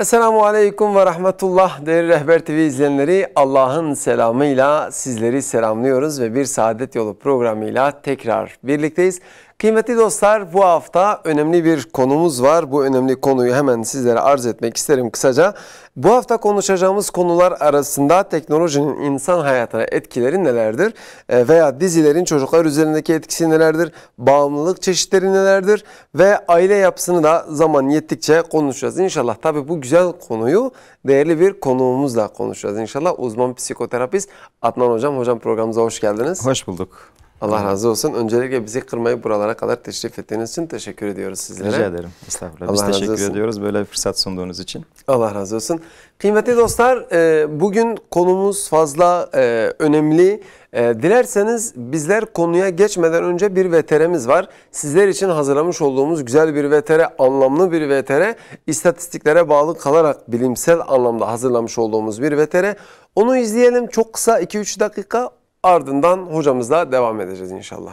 Esselamu Aleyküm ve Rahmetullah değerli Rehber TV izleyenleri Allah'ın selamıyla sizleri selamlıyoruz ve bir saadet yolu programıyla tekrar birlikteyiz. Kıymetli dostlar bu hafta önemli bir konumuz var. Bu önemli konuyu hemen sizlere arz etmek isterim kısaca. Bu hafta konuşacağımız konular arasında teknolojinin insan hayatına etkileri nelerdir? E, veya dizilerin çocuklar üzerindeki etkisi nelerdir? Bağımlılık çeşitleri nelerdir? Ve aile yapısını da zaman yettikçe konuşacağız inşallah. Tabi bu güzel konuyu değerli bir konuğumuzla konuşacağız inşallah. Uzman psikoterapist Adnan Hocam. Hocam programımıza hoş geldiniz. Hoş bulduk. Allah razı olsun. Öncelikle bizi kırmayı buralara kadar teşrif ettiğiniz için teşekkür ediyoruz sizlere. Rica ederim. Estağfurullah. Allah Biz teşekkür olsun. ediyoruz böyle bir fırsat sunduğunuz için. Allah razı olsun. Kıymetli dostlar e, bugün konumuz fazla e, önemli. E, dilerseniz bizler konuya geçmeden önce bir VTR'miz var. Sizler için hazırlamış olduğumuz güzel bir VTR, anlamlı bir VTR. istatistiklere bağlı kalarak bilimsel anlamda hazırlamış olduğumuz bir VTR. Onu izleyelim çok kısa 2-3 dakika Ardından hocamızla devam edeceğiz inşallah.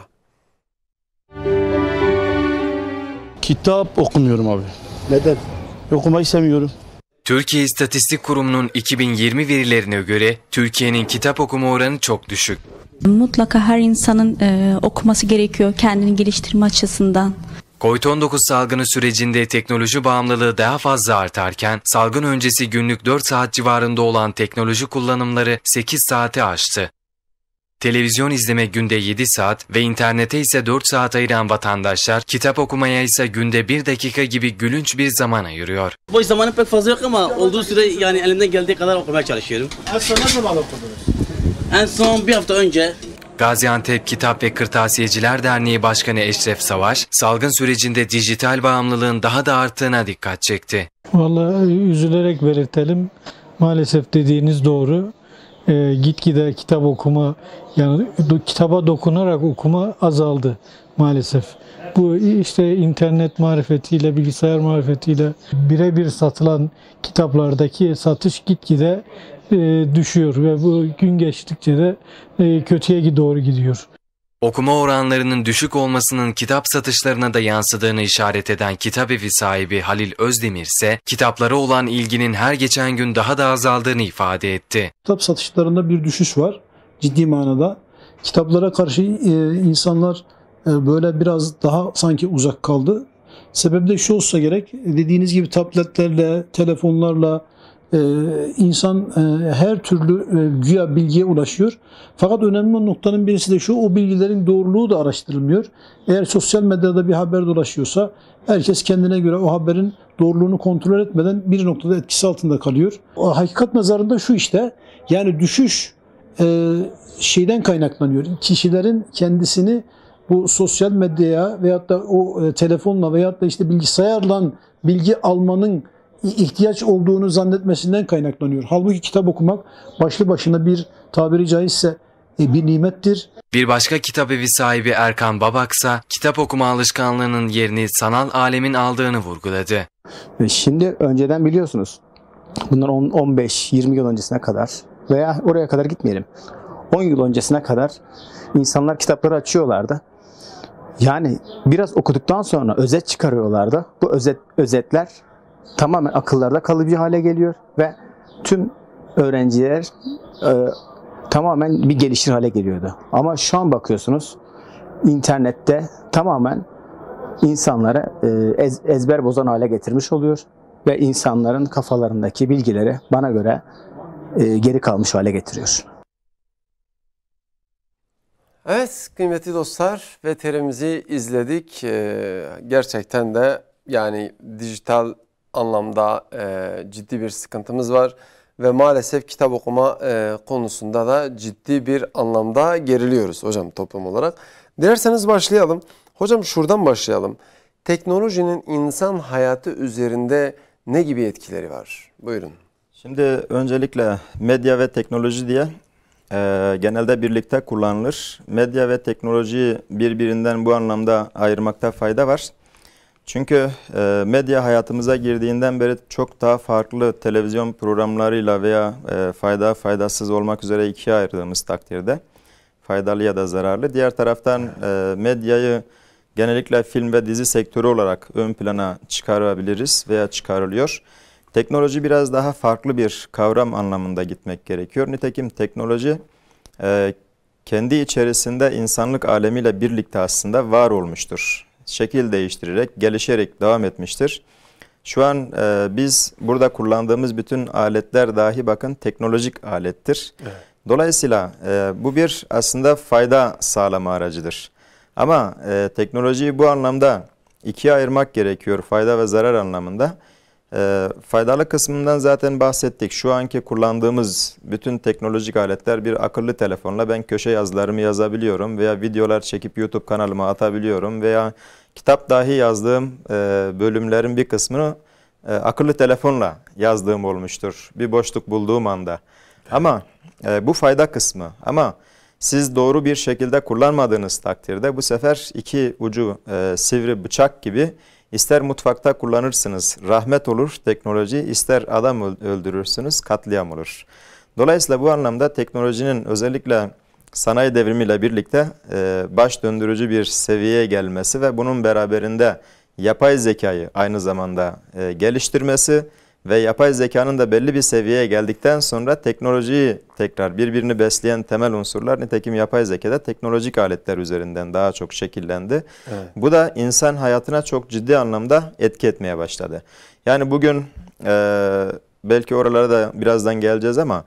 Kitap okumuyorum abi. Neden? Okumayı sevmiyorum. Türkiye İstatistik Kurumu'nun 2020 verilerine göre Türkiye'nin kitap okuma oranı çok düşük. Mutlaka her insanın e, okuması gerekiyor kendini geliştirme açısından. Covid-19 salgını sürecinde teknoloji bağımlılığı daha fazla artarken salgın öncesi günlük 4 saat civarında olan teknoloji kullanımları 8 saate aştı televizyon izleme günde 7 saat ve internete ise 4 saat ayıran vatandaşlar kitap okumaya ise günde 1 dakika gibi gülünç bir zaman ayırıyor. Boş zamanım pek fazla yok ama olduğu süre yani elimden geldiği kadar okumaya çalışıyorum. En son ne zaman okudunuz? En son bir hafta önce Gaziantep Kitap ve Kırtasiyeciler Derneği Başkanı Eşref Savaş, salgın sürecinde dijital bağımlılığın daha da arttığına dikkat çekti. Vallahi üzülerek belirtelim. Maalesef dediğiniz doğru e, gitgide kitap okuma yani do, kitaba dokunarak okuma azaldı maalesef. Bu işte internet marifetiyle, bilgisayar marifetiyle birebir satılan kitaplardaki satış gitgide e, düşüyor ve bu gün geçtikçe de e, kötüye doğru gidiyor. Okuma oranlarının düşük olmasının kitap satışlarına da yansıdığını işaret eden kitap evi sahibi Halil Özdemir ise kitaplara olan ilginin her geçen gün daha da azaldığını ifade etti. Kitap satışlarında bir düşüş var ciddi manada. Kitaplara karşı e, insanlar e, böyle biraz daha sanki uzak kaldı. Sebep de şu olsa gerek dediğiniz gibi tabletlerle, telefonlarla, ee, insan e, her türlü e, güya bilgiye ulaşıyor. Fakat önemli olan noktanın birisi de şu, o bilgilerin doğruluğu da araştırılmıyor. Eğer sosyal medyada bir haber dolaşıyorsa herkes kendine göre o haberin doğruluğunu kontrol etmeden bir noktada etkisi altında kalıyor. O hakikat nazarında şu işte, yani düşüş e, şeyden kaynaklanıyor. Kişilerin kendisini bu sosyal medyaya veyahut da o telefonla veyahut da işte bilgisayarla bilgi almanın ihtiyaç olduğunu zannetmesinden kaynaklanıyor. Halbuki kitap okumak başlı başına bir tabiri caizse e, bir nimettir. Bir başka kitap evi sahibi Erkan Babaksa kitap okuma alışkanlığının yerini sanal alemin aldığını vurguladı. Şimdi önceden biliyorsunuz bundan 15-20 yıl öncesine kadar veya oraya kadar gitmeyelim. 10 yıl öncesine kadar insanlar kitapları açıyorlardı. Yani biraz okuduktan sonra özet çıkarıyorlardı. Bu özet özetler tamamen akıllarda kalıcı hale geliyor ve tüm öğrenciler e, tamamen bir gelişir hale geliyordu. Ama şu an bakıyorsunuz internette tamamen insanlara e, ez, ezber bozan hale getirmiş oluyor ve insanların kafalarındaki bilgileri bana göre e, geri kalmış hale getiriyor. Evet kıymetli dostlar VTR'mizi izledik. Ee, gerçekten de yani dijital anlamda e, ciddi bir sıkıntımız var. Ve maalesef kitap okuma e, konusunda da ciddi bir anlamda geriliyoruz hocam toplum olarak. Dilerseniz başlayalım. Hocam şuradan başlayalım. Teknolojinin insan hayatı üzerinde ne gibi etkileri var? Buyurun. Şimdi öncelikle medya ve teknoloji diye e, genelde birlikte kullanılır. Medya ve teknoloji birbirinden bu anlamda ayırmakta fayda var. Çünkü e, medya hayatımıza girdiğinden beri çok daha farklı televizyon programlarıyla veya e, fayda faydasız olmak üzere ikiye ayırdığımız takdirde faydalı ya da zararlı. Diğer taraftan e, medyayı genellikle film ve dizi sektörü olarak ön plana çıkarabiliriz veya çıkarılıyor. Teknoloji biraz daha farklı bir kavram anlamında gitmek gerekiyor. Nitekim teknoloji e, kendi içerisinde insanlık alemiyle birlikte aslında var olmuştur şekil değiştirerek, gelişerek devam etmiştir. Şu an e, biz burada kullandığımız bütün aletler dahi bakın teknolojik alettir. Evet. Dolayısıyla e, bu bir aslında fayda sağlama aracıdır. Ama e, teknolojiyi bu anlamda ikiye ayırmak gerekiyor fayda ve zarar anlamında. E, faydalı kısmından zaten bahsettik. Şu anki kullandığımız bütün teknolojik aletler bir akıllı telefonla ben köşe yazılarımı yazabiliyorum veya videolar çekip YouTube kanalıma atabiliyorum veya kitap dahi yazdığım e, bölümlerin bir kısmını e, akıllı telefonla yazdığım olmuştur. Bir boşluk bulduğum anda. Ama e, bu fayda kısmı. Ama siz doğru bir şekilde kullanmadığınız takdirde bu sefer iki ucu e, sivri bıçak gibi ister mutfakta kullanırsınız rahmet olur teknoloji, ister adam öldürürsünüz katliam olur. Dolayısıyla bu anlamda teknolojinin özellikle sanayi devrimiyle birlikte e, baş döndürücü bir seviyeye gelmesi ve bunun beraberinde yapay zekayı aynı zamanda e, geliştirmesi ve yapay zekanın da belli bir seviyeye geldikten sonra teknolojiyi tekrar birbirini besleyen temel unsurlar nitekim yapay zekada teknolojik aletler üzerinden daha çok şekillendi. Evet. Bu da insan hayatına çok ciddi anlamda etki etmeye başladı. Yani bugün e, belki oralara da birazdan geleceğiz ama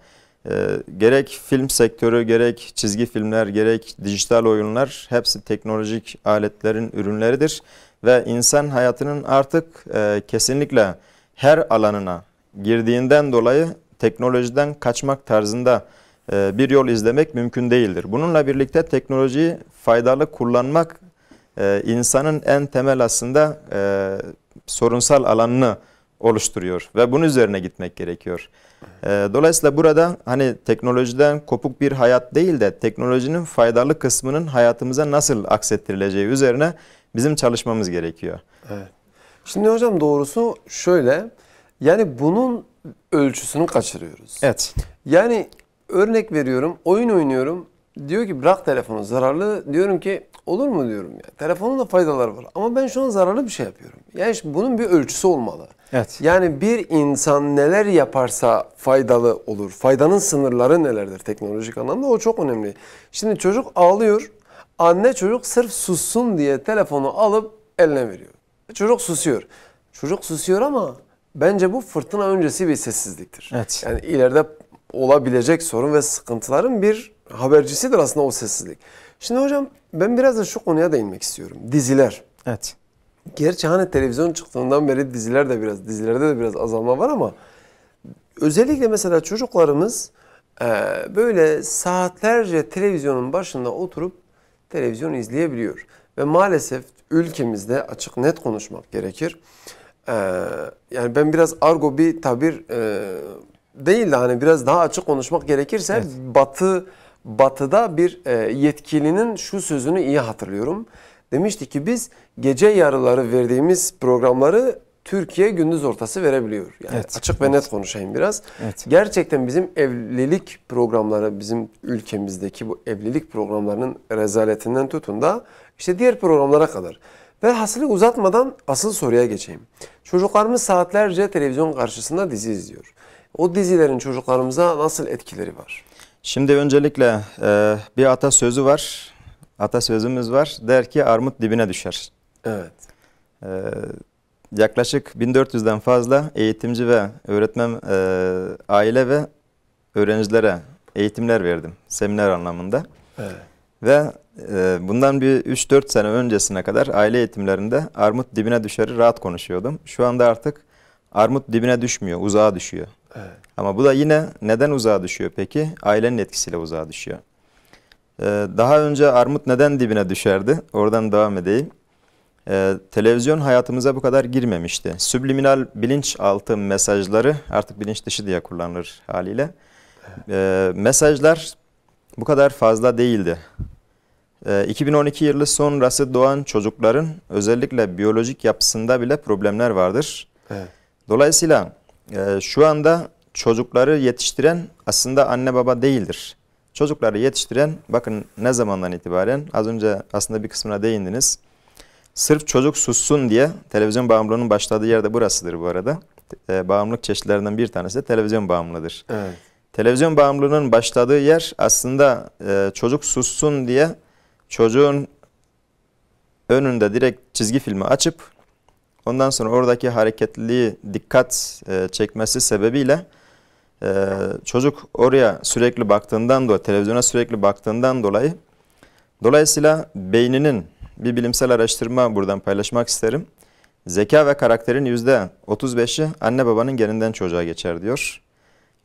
ee, gerek film sektörü, gerek çizgi filmler, gerek dijital oyunlar hepsi teknolojik aletlerin ürünleridir. Ve insan hayatının artık e, kesinlikle her alanına girdiğinden dolayı teknolojiden kaçmak tarzında e, bir yol izlemek mümkün değildir. Bununla birlikte teknolojiyi faydalı kullanmak e, insanın en temel aslında e, sorunsal alanını oluşturuyor ve bunun üzerine gitmek gerekiyor. Ee, dolayısıyla burada hani teknolojiden kopuk bir hayat değil de teknolojinin faydalı kısmının hayatımıza nasıl aksettirileceği üzerine bizim çalışmamız gerekiyor. Evet. Şimdi hocam doğrusu şöyle yani bunun ölçüsünü kaçırıyoruz. Evet. Yani örnek veriyorum oyun oynuyorum diyor ki bırak telefonu zararlı diyorum ki olur mu diyorum ya. Telefonun da faydaları var ama ben şu an zararlı bir şey yapıyorum. Yani bunun bir ölçüsü olmalı. Evet. Yani bir insan neler yaparsa faydalı olur. Faydanın sınırları nelerdir teknolojik anlamda o çok önemli. Şimdi çocuk ağlıyor. Anne çocuk sırf sussun diye telefonu alıp eline veriyor. Çocuk susuyor. Çocuk susuyor ama bence bu fırtına öncesi bir sessizliktir. Evet. Yani ileride olabilecek sorun ve sıkıntıların bir habercisidir aslında o sessizlik. Şimdi hocam ben biraz da şu konuya değinmek istiyorum. Diziler. Evet. Gerçi hani televizyon çıktığından beri diziler de biraz, dizilerde de biraz azalma var ama özellikle mesela çocuklarımız e, böyle saatlerce televizyonun başında oturup televizyon izleyebiliyor. Ve maalesef ülkemizde açık net konuşmak gerekir. E, yani ben biraz argo bir tabir e, değil de hani biraz daha açık konuşmak gerekirse evet. batı batıda bir yetkilinin şu sözünü iyi hatırlıyorum. Demişti ki biz gece yarıları verdiğimiz programları Türkiye gündüz ortası verebiliyor. Yani evet. açık ve net konuşayım biraz. Evet. Gerçekten bizim evlilik programları, bizim ülkemizdeki bu evlilik programlarının rezaletinden tutun da işte diğer programlara kadar. Ve hasılı uzatmadan asıl soruya geçeyim. Çocuklarımız saatlerce televizyon karşısında dizi izliyor. O dizilerin çocuklarımıza nasıl etkileri var? Şimdi öncelikle e, bir atasözü var atasözümüz var. Der ki armut dibine düşer. Evet. Ee, yaklaşık 1400'den fazla eğitimci ve öğretmen e, aile ve öğrencilere eğitimler verdim. Seminer anlamında. Evet. Ve e, bundan bir 3-4 sene öncesine kadar aile eğitimlerinde armut dibine düşeri rahat konuşuyordum. Şu anda artık armut dibine düşmüyor, uzağa düşüyor. Evet. Ama bu da yine neden uzağa düşüyor peki? Ailenin etkisiyle uzağa düşüyor. Ee, daha önce armut neden dibine düşerdi? Oradan devam edeyim. Ee, televizyon hayatımıza bu kadar girmemişti. Subliminal bilinçaltı mesajları artık bilinç dışı diye kullanılır haliyle. Ee, mesajlar bu kadar fazla değildi. Ee, 2012 yılı sonrası doğan çocukların özellikle biyolojik yapısında bile problemler vardır. Evet. Dolayısıyla e, şu anda çocukları yetiştiren aslında anne baba değildir. Çocukları yetiştiren bakın ne zamandan itibaren az önce aslında bir kısmına değindiniz. Sırf çocuk sussun diye televizyon bağımlılığının başladığı yerde burasıdır bu arada. E, bağımlılık çeşitlerinden bir tanesi de televizyon bağımlılığıdır. Evet. Televizyon bağımlılığının başladığı yer aslında e, çocuk sussun diye çocuğun önünde direkt çizgi filmi açıp ondan sonra oradaki hareketliliği dikkat e, çekmesi sebebiyle ee, çocuk oraya sürekli baktığından dolayı, televizyona sürekli baktığından dolayı dolayısıyla beyninin bir bilimsel araştırma buradan paylaşmak isterim. Zeka ve karakterin %35'i anne babanın geninden çocuğa geçer diyor.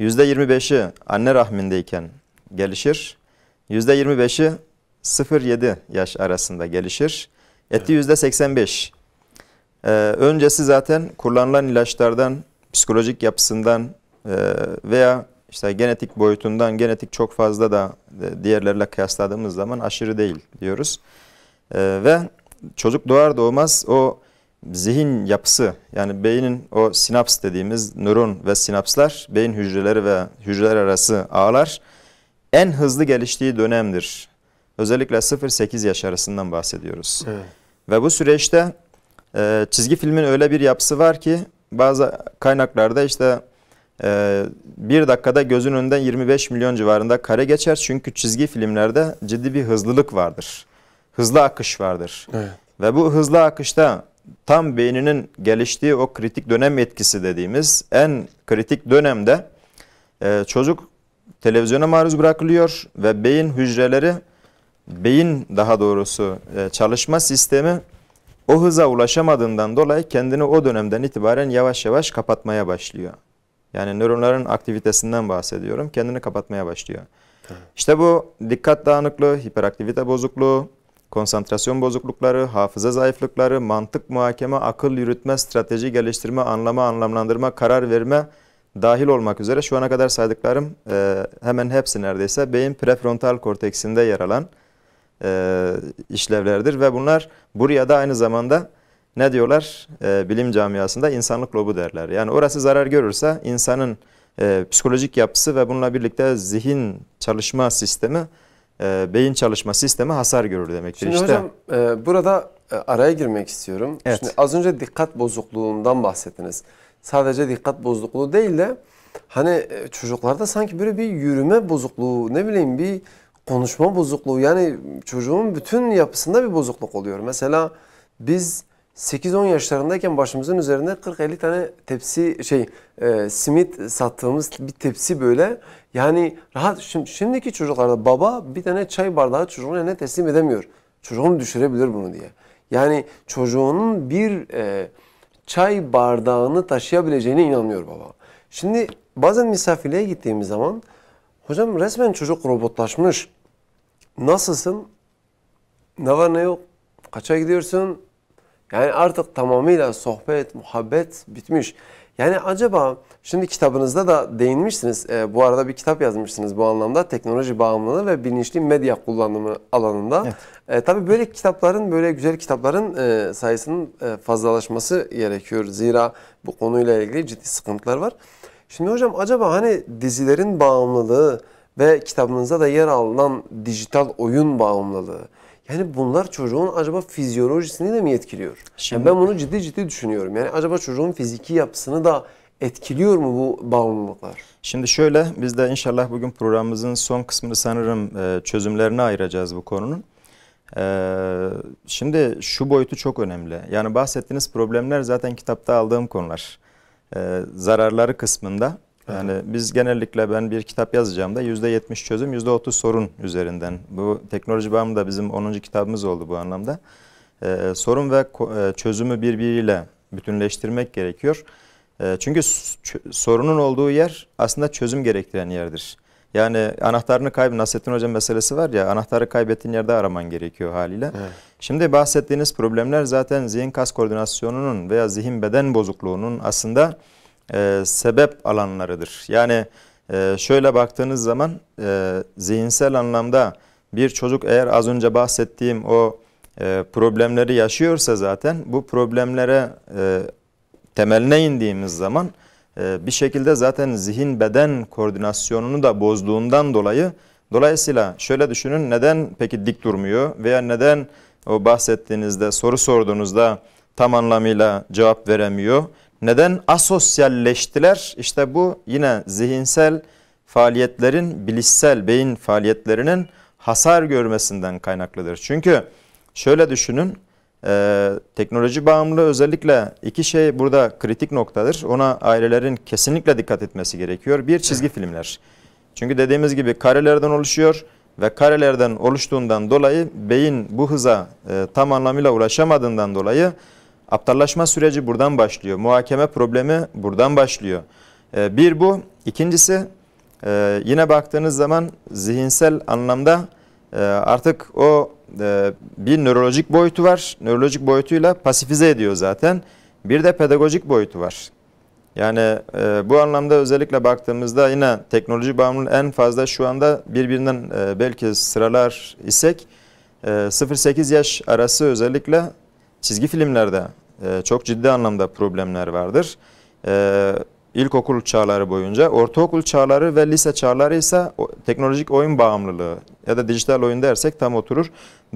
%25'i anne rahmindeyken gelişir. %25'i 0-7 yaş arasında gelişir. Etti %85. Ee, öncesi zaten kullanılan ilaçlardan, psikolojik yapısından, ee, veya işte genetik boyutundan genetik çok fazla da e, diğerlerle kıyasladığımız zaman aşırı değil diyoruz. Ee, ve çocuk doğar doğmaz o zihin yapısı yani beynin o sinaps dediğimiz nöron ve sinapslar beyin hücreleri ve hücreler arası ağlar en hızlı geliştiği dönemdir. Özellikle 0-8 yaş arasından bahsediyoruz. Evet. Ve bu süreçte e, çizgi filmin öyle bir yapısı var ki bazı kaynaklarda işte ee, bir dakikada gözün önünden 25 milyon civarında kare geçer. Çünkü çizgi filmlerde ciddi bir hızlılık vardır. Hızlı akış vardır. Evet. Ve bu hızlı akışta tam beyninin geliştiği o kritik dönem etkisi dediğimiz en kritik dönemde e, çocuk televizyona maruz bırakılıyor ve beyin hücreleri, beyin daha doğrusu e, çalışma sistemi o hıza ulaşamadığından dolayı kendini o dönemden itibaren yavaş yavaş kapatmaya başlıyor. Yani nöronların aktivitesinden bahsediyorum. Kendini kapatmaya başlıyor. İşte bu dikkat dağınıklığı, hiperaktivite bozukluğu, konsantrasyon bozuklukları, hafıza zayıflıkları, mantık muhakeme, akıl yürütme, strateji geliştirme, anlama, anlamlandırma, karar verme dahil olmak üzere şu ana kadar saydıklarım e, hemen hepsi neredeyse beyin prefrontal korteksinde yer alan e, işlevlerdir ve bunlar buraya da aynı zamanda ne diyorlar? E, bilim camiasında insanlık lobu derler. Yani orası zarar görürse insanın e, psikolojik yapısı ve bununla birlikte zihin çalışma sistemi, e, beyin çalışma sistemi hasar görür demektir. Şimdi işte, hocam e, burada e, araya girmek istiyorum. Evet. Şimdi az önce dikkat bozukluğundan bahsettiniz. Sadece dikkat bozukluğu değil de hani e, çocuklarda sanki böyle bir yürüme bozukluğu ne bileyim bir konuşma bozukluğu yani çocuğun bütün yapısında bir bozukluk oluyor. Mesela biz 8-10 yaşlarındayken başımızın üzerinde 40-50 tane tepsi şey e, simit sattığımız bir tepsi böyle. Yani rahat şimdi, şimdiki çocuklarda baba bir tane çay bardağı çocuğun eline teslim edemiyor. Çocuğun düşürebilir bunu diye. Yani çocuğunun bir e, çay bardağını taşıyabileceğine inanmıyor baba. Şimdi bazen misafirliğe gittiğimiz zaman hocam resmen çocuk robotlaşmış. Nasılsın? Ne var ne yok? Kaça gidiyorsun? Yani artık tamamıyla sohbet, muhabbet bitmiş. Yani acaba şimdi kitabınızda da değinmişsiniz. E, bu arada bir kitap yazmışsınız bu anlamda. Teknoloji bağımlılığı ve bilinçli medya kullanımı alanında. Evet. E, tabii böyle kitapların, böyle güzel kitapların e, sayısının e, fazlalaşması gerekiyor. Zira bu konuyla ilgili ciddi sıkıntılar var. Şimdi hocam acaba hani dizilerin bağımlılığı ve kitabınızda da yer alınan dijital oyun bağımlılığı yani bunlar çocuğun acaba fizyolojisini de mi etkiliyor? Şimdi, yani ben bunu ciddi ciddi düşünüyorum. Yani acaba çocuğun fiziki yapısını da etkiliyor mu bu bağımlılıklar? Şimdi şöyle biz de inşallah bugün programımızın son kısmını sanırım e, çözümlerine ayıracağız bu konunun. E, şimdi şu boyutu çok önemli. Yani bahsettiğiniz problemler zaten kitapta aldığım konular. E, zararları kısmında yani biz genellikle ben bir kitap yazacağımda %70 çözüm, %30 sorun üzerinden. Bu teknoloji bağımında bizim 10. kitabımız oldu bu anlamda. Ee, sorun ve e, çözümü birbiriyle bütünleştirmek gerekiyor. Ee, çünkü sorunun olduğu yer aslında çözüm gerektiren yerdir. Yani anahtarını kaybı Nasrettin Hocam meselesi var ya anahtarı kaybettiğin yerde araman gerekiyor haliyle. Evet. Şimdi bahsettiğiniz problemler zaten zihin kas koordinasyonunun veya zihin beden bozukluğunun aslında e, sebep alanlarıdır. Yani e, şöyle baktığınız zaman e, zihinsel anlamda bir çocuk eğer az önce bahsettiğim o e, problemleri yaşıyorsa zaten bu problemlere e, temeline indiğimiz zaman e, bir şekilde zaten zihin beden koordinasyonunu da bozduğundan dolayı dolayısıyla şöyle düşünün neden peki dik durmuyor veya neden o bahsettiğinizde soru sorduğunuzda tam anlamıyla cevap veremiyor neden asosyalleştiler? İşte bu yine zihinsel faaliyetlerin, bilişsel beyin faaliyetlerinin hasar görmesinden kaynaklıdır. Çünkü şöyle düşünün, e, teknoloji bağımlı özellikle iki şey burada kritik noktadır. Ona ailelerin kesinlikle dikkat etmesi gerekiyor. Bir, çizgi filmler. Çünkü dediğimiz gibi karelerden oluşuyor ve karelerden oluştuğundan dolayı beyin bu hıza e, tam anlamıyla ulaşamadığından dolayı Aptallaşma süreci buradan başlıyor. Muhakeme problemi buradan başlıyor. E, bir bu. İkincisi e, yine baktığınız zaman zihinsel anlamda e, artık o e, bir nörolojik boyutu var. Nörolojik boyutuyla pasifize ediyor zaten. Bir de pedagojik boyutu var. Yani e, bu anlamda özellikle baktığımızda yine teknoloji bağımlılığı en fazla şu anda birbirinden e, belki sıralar isek e, 0-8 yaş arası özellikle çizgi filmlerde e, çok ciddi anlamda problemler vardır. E, ilkokul çağları boyunca, ortaokul çağları ve lise çağları ise o, teknolojik oyun bağımlılığı ya da dijital oyun dersek tam oturur.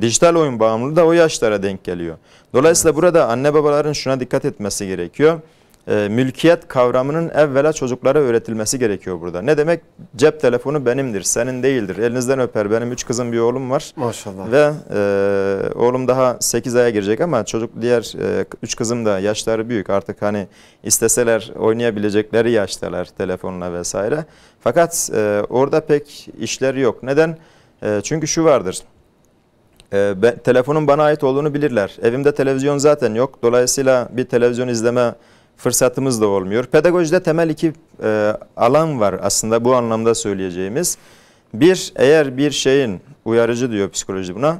Dijital oyun bağımlılığı da o yaşlara denk geliyor. Dolayısıyla evet. burada anne babaların şuna dikkat etmesi gerekiyor e, mülkiyet kavramının evvela çocuklara öğretilmesi gerekiyor burada. Ne demek? Cep telefonu benimdir, senin değildir. Elinizden öper. Benim üç kızım bir oğlum var. Maşallah. Ve e, oğlum daha 8 aya girecek ama çocuk diğer e, üç kızım da yaşları büyük. Artık hani isteseler oynayabilecekleri yaştalar telefonla vesaire. Fakat e, orada pek işleri yok. Neden? E, çünkü şu vardır. E, be, telefonun bana ait olduğunu bilirler. Evimde televizyon zaten yok. Dolayısıyla bir televizyon izleme fırsatımız da olmuyor. Pedagojide temel iki e, alan var aslında bu anlamda söyleyeceğimiz. Bir, eğer bir şeyin, uyarıcı diyor psikoloji buna,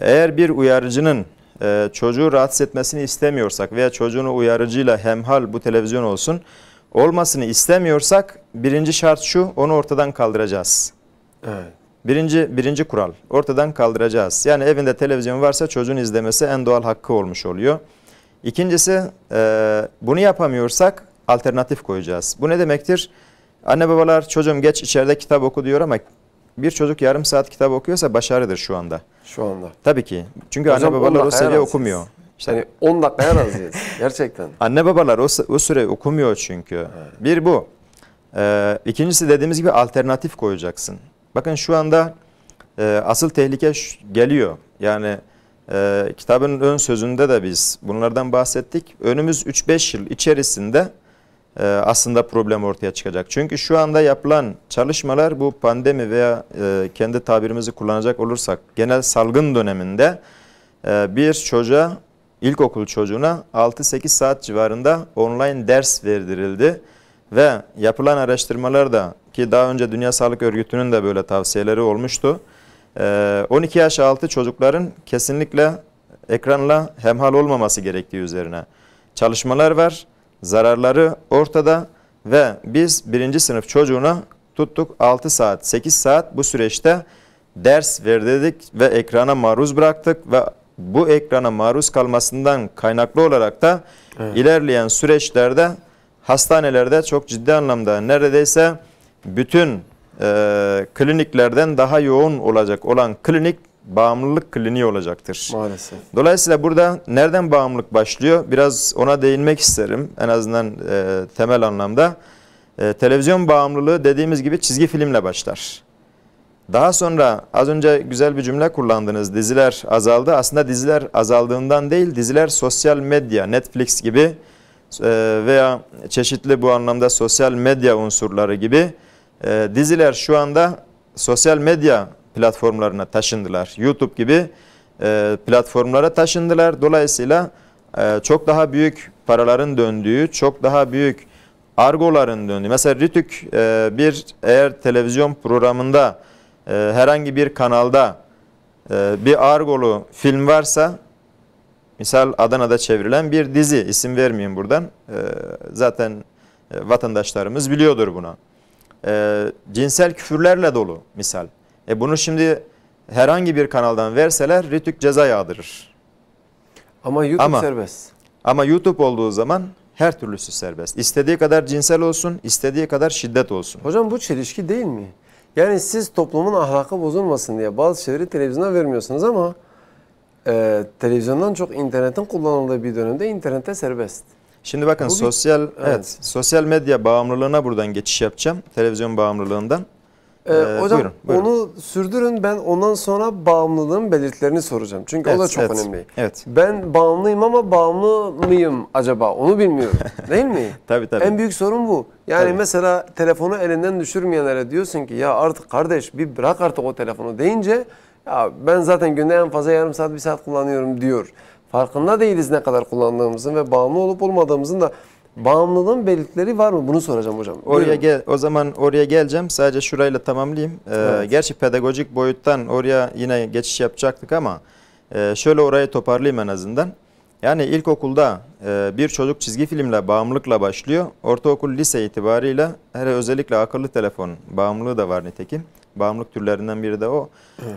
eğer bir uyarıcının e, çocuğu rahatsız etmesini istemiyorsak veya çocuğunu uyarıcıyla hemhal bu televizyon olsun, olmasını istemiyorsak birinci şart şu, onu ortadan kaldıracağız. Evet. Birinci, birinci kural, ortadan kaldıracağız. Yani evinde televizyon varsa çocuğun izlemesi en doğal hakkı olmuş oluyor. İkincisi e, bunu yapamıyorsak alternatif koyacağız. Bu ne demektir? Anne babalar çocuğum geç içeride kitap oku diyor ama bir çocuk yarım saat kitap okuyorsa başarıdır şu anda. Şu anda. Tabii ki. Çünkü Hocam, anne babalar o seviye okumuyor. İşte hani 10 dakikaya razıyız. Gerçekten. Anne babalar o, o süre okumuyor çünkü. Evet. Bir bu. Ee, ikincisi dediğimiz gibi alternatif koyacaksın. Bakın şu anda e, asıl tehlike geliyor. Yani e, kitabın ön sözünde de biz bunlardan bahsettik. Önümüz 3-5 yıl içerisinde e, aslında problem ortaya çıkacak. Çünkü şu anda yapılan çalışmalar bu pandemi veya e, kendi tabirimizi kullanacak olursak genel salgın döneminde e, bir çocuğa ilkokul çocuğuna 6-8 saat civarında online ders verdirildi. Ve yapılan araştırmalar da ki daha önce Dünya Sağlık Örgütü'nün de böyle tavsiyeleri olmuştu. 12 ee, yaş altı çocukların kesinlikle ekranla hemhal olmaması gerektiği üzerine çalışmalar var. Zararları ortada ve biz birinci sınıf çocuğuna tuttuk 6 saat 8 saat bu süreçte ders verdedik ve ekrana maruz bıraktık ve bu ekrana maruz kalmasından kaynaklı olarak da evet. ilerleyen süreçlerde hastanelerde çok ciddi anlamda neredeyse bütün e, kliniklerden daha yoğun olacak olan klinik bağımlılık kliniği olacaktır. Maalesef. Dolayısıyla burada nereden bağımlılık başlıyor? Biraz ona değinmek isterim en azından e, temel anlamda. E, televizyon bağımlılığı dediğimiz gibi çizgi filmle başlar. Daha sonra az önce güzel bir cümle kullandınız. Diziler azaldı. Aslında diziler azaldığından değil, diziler sosyal medya, Netflix gibi e, veya çeşitli bu anlamda sosyal medya unsurları gibi e, diziler şu anda sosyal medya platformlarına taşındılar. YouTube gibi e, platformlara taşındılar. Dolayısıyla e, çok daha büyük paraların döndüğü, çok daha büyük argoların döndüğü. Mesela Rütük e, bir eğer televizyon programında e, herhangi bir kanalda e, bir argolu film varsa misal Adana'da çevrilen bir dizi isim vermeyeyim buradan e, zaten e, vatandaşlarımız biliyordur buna e, cinsel küfürlerle dolu misal. E bunu şimdi herhangi bir kanaldan verseler RTÜK ceza yağdırır. Ama YouTube ama, serbest. Ama YouTube olduğu zaman her türlüsü serbest. İstediği kadar cinsel olsun, istediği kadar şiddet olsun. Hocam bu çelişki değil mi? Yani siz toplumun ahlakı bozulmasın diye bazı şeyleri televizyona vermiyorsunuz ama e, televizyondan çok internetin kullanıldığı bir dönemde internette serbest. Şimdi bakın Bugün, sosyal evet. evet sosyal medya bağımlılığına buradan geçiş yapacağım. Televizyon bağımlılığından. Ee, ee, hocam buyurun, buyurun. onu sürdürün ben ondan sonra bağımlılığın belirtilerini soracağım. Çünkü evet, o da çok evet, önemli. Evet. Ben bağımlıyım ama bağımlı mıyım acaba onu bilmiyorum değil mi? tabii tabii. En büyük sorun bu. Yani tabii. mesela telefonu elinden düşürmeyenlere diyorsun ki ya artık kardeş bir bırak artık o telefonu deyince ya ben zaten günde en fazla yarım saat bir saat kullanıyorum diyor. Farkında değiliz ne kadar kullandığımızın ve bağımlı olup olmadığımızın da bağımlılığın belirtileri var mı? Bunu soracağım hocam. Oraya gel, o zaman oraya geleceğim. Sadece şurayla tamamlayayım. Ee, evet. Gerçi pedagogik boyuttan oraya yine geçiş yapacaktık ama e, şöyle orayı toparlayayım en azından. Yani ilkokulda e, bir çocuk çizgi filmle bağımlılıkla başlıyor. Ortaokul, lise itibarıyla hele özellikle akıllı telefon bağımlılığı da var nitekim bağımlılık türlerinden biri de o.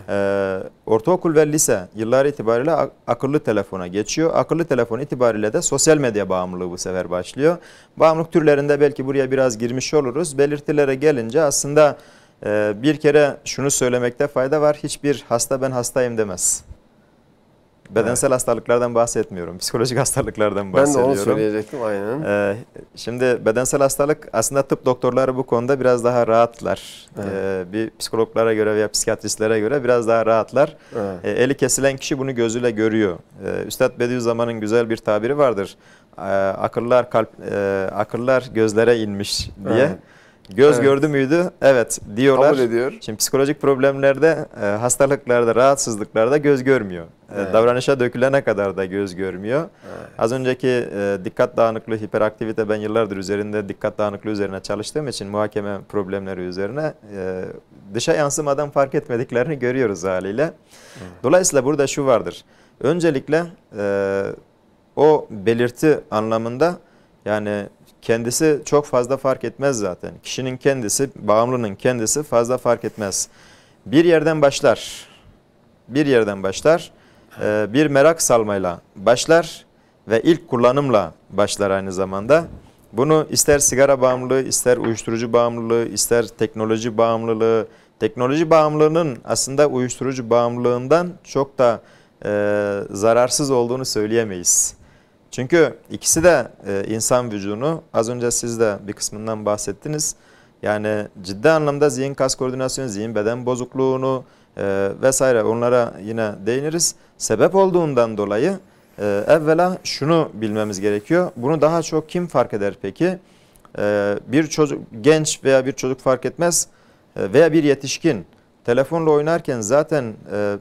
Ee, ortaokul ve lise yıllar itibariyle akıllı telefona geçiyor. Akıllı telefon itibariyle de sosyal medya bağımlılığı bu sefer başlıyor. Bağımlılık türlerinde belki buraya biraz girmiş oluruz. Belirtilere gelince aslında e, bir kere şunu söylemekte fayda var. Hiçbir hasta ben hastayım demez. Bedensel evet. hastalıklardan bahsetmiyorum. Psikolojik hastalıklardan bahsediyorum. Ben de onu söyleyecektim aynen. Ee, şimdi bedensel hastalık aslında tıp doktorları bu konuda biraz daha rahatlar. Evet. Ee, bir psikologlara göre veya psikiyatristlere göre biraz daha rahatlar. Evet. Ee, eli kesilen kişi bunu gözüyle görüyor. Ee, Üstad Bediüzzaman'ın güzel bir tabiri vardır. Ee, akıllar kalp e, akıllar gözlere inmiş diye. Evet. Göz evet. gördü müydü? Evet diyorlar. Kabul ediyor. Şimdi psikolojik problemlerde, e, hastalıklarda, rahatsızlıklarda göz görmüyor. E, evet. Davranışa dökülene kadar da göz görmüyor. Evet. Az önceki e, dikkat dağınıklığı, hiperaktivite ben yıllardır üzerinde dikkat dağınıklığı üzerine çalıştığım için muhakeme problemleri üzerine dışa yansımadan fark etmediklerini görüyoruz haliyle. Dolayısıyla burada şu vardır. Öncelikle o belirti anlamında yani Kendisi çok fazla fark etmez zaten. Kişinin kendisi, bağımlının kendisi fazla fark etmez. Bir yerden başlar. Bir yerden başlar. Ee, bir merak salmayla başlar ve ilk kullanımla başlar aynı zamanda. Bunu ister sigara bağımlılığı, ister uyuşturucu bağımlılığı, ister teknoloji bağımlılığı, teknoloji bağımlılığının aslında uyuşturucu bağımlılığından çok da e, zararsız olduğunu söyleyemeyiz. Çünkü ikisi de e, insan vücudunu az önce siz de bir kısmından bahsettiniz. Yani ciddi anlamda zihin kas koordinasyonu, zihin beden bozukluğunu e, vesaire onlara yine değiniriz. Sebep olduğundan dolayı e, evvela şunu bilmemiz gerekiyor. Bunu daha çok kim fark eder peki? bir çocuk genç veya bir çocuk fark etmez veya bir yetişkin telefonla oynarken zaten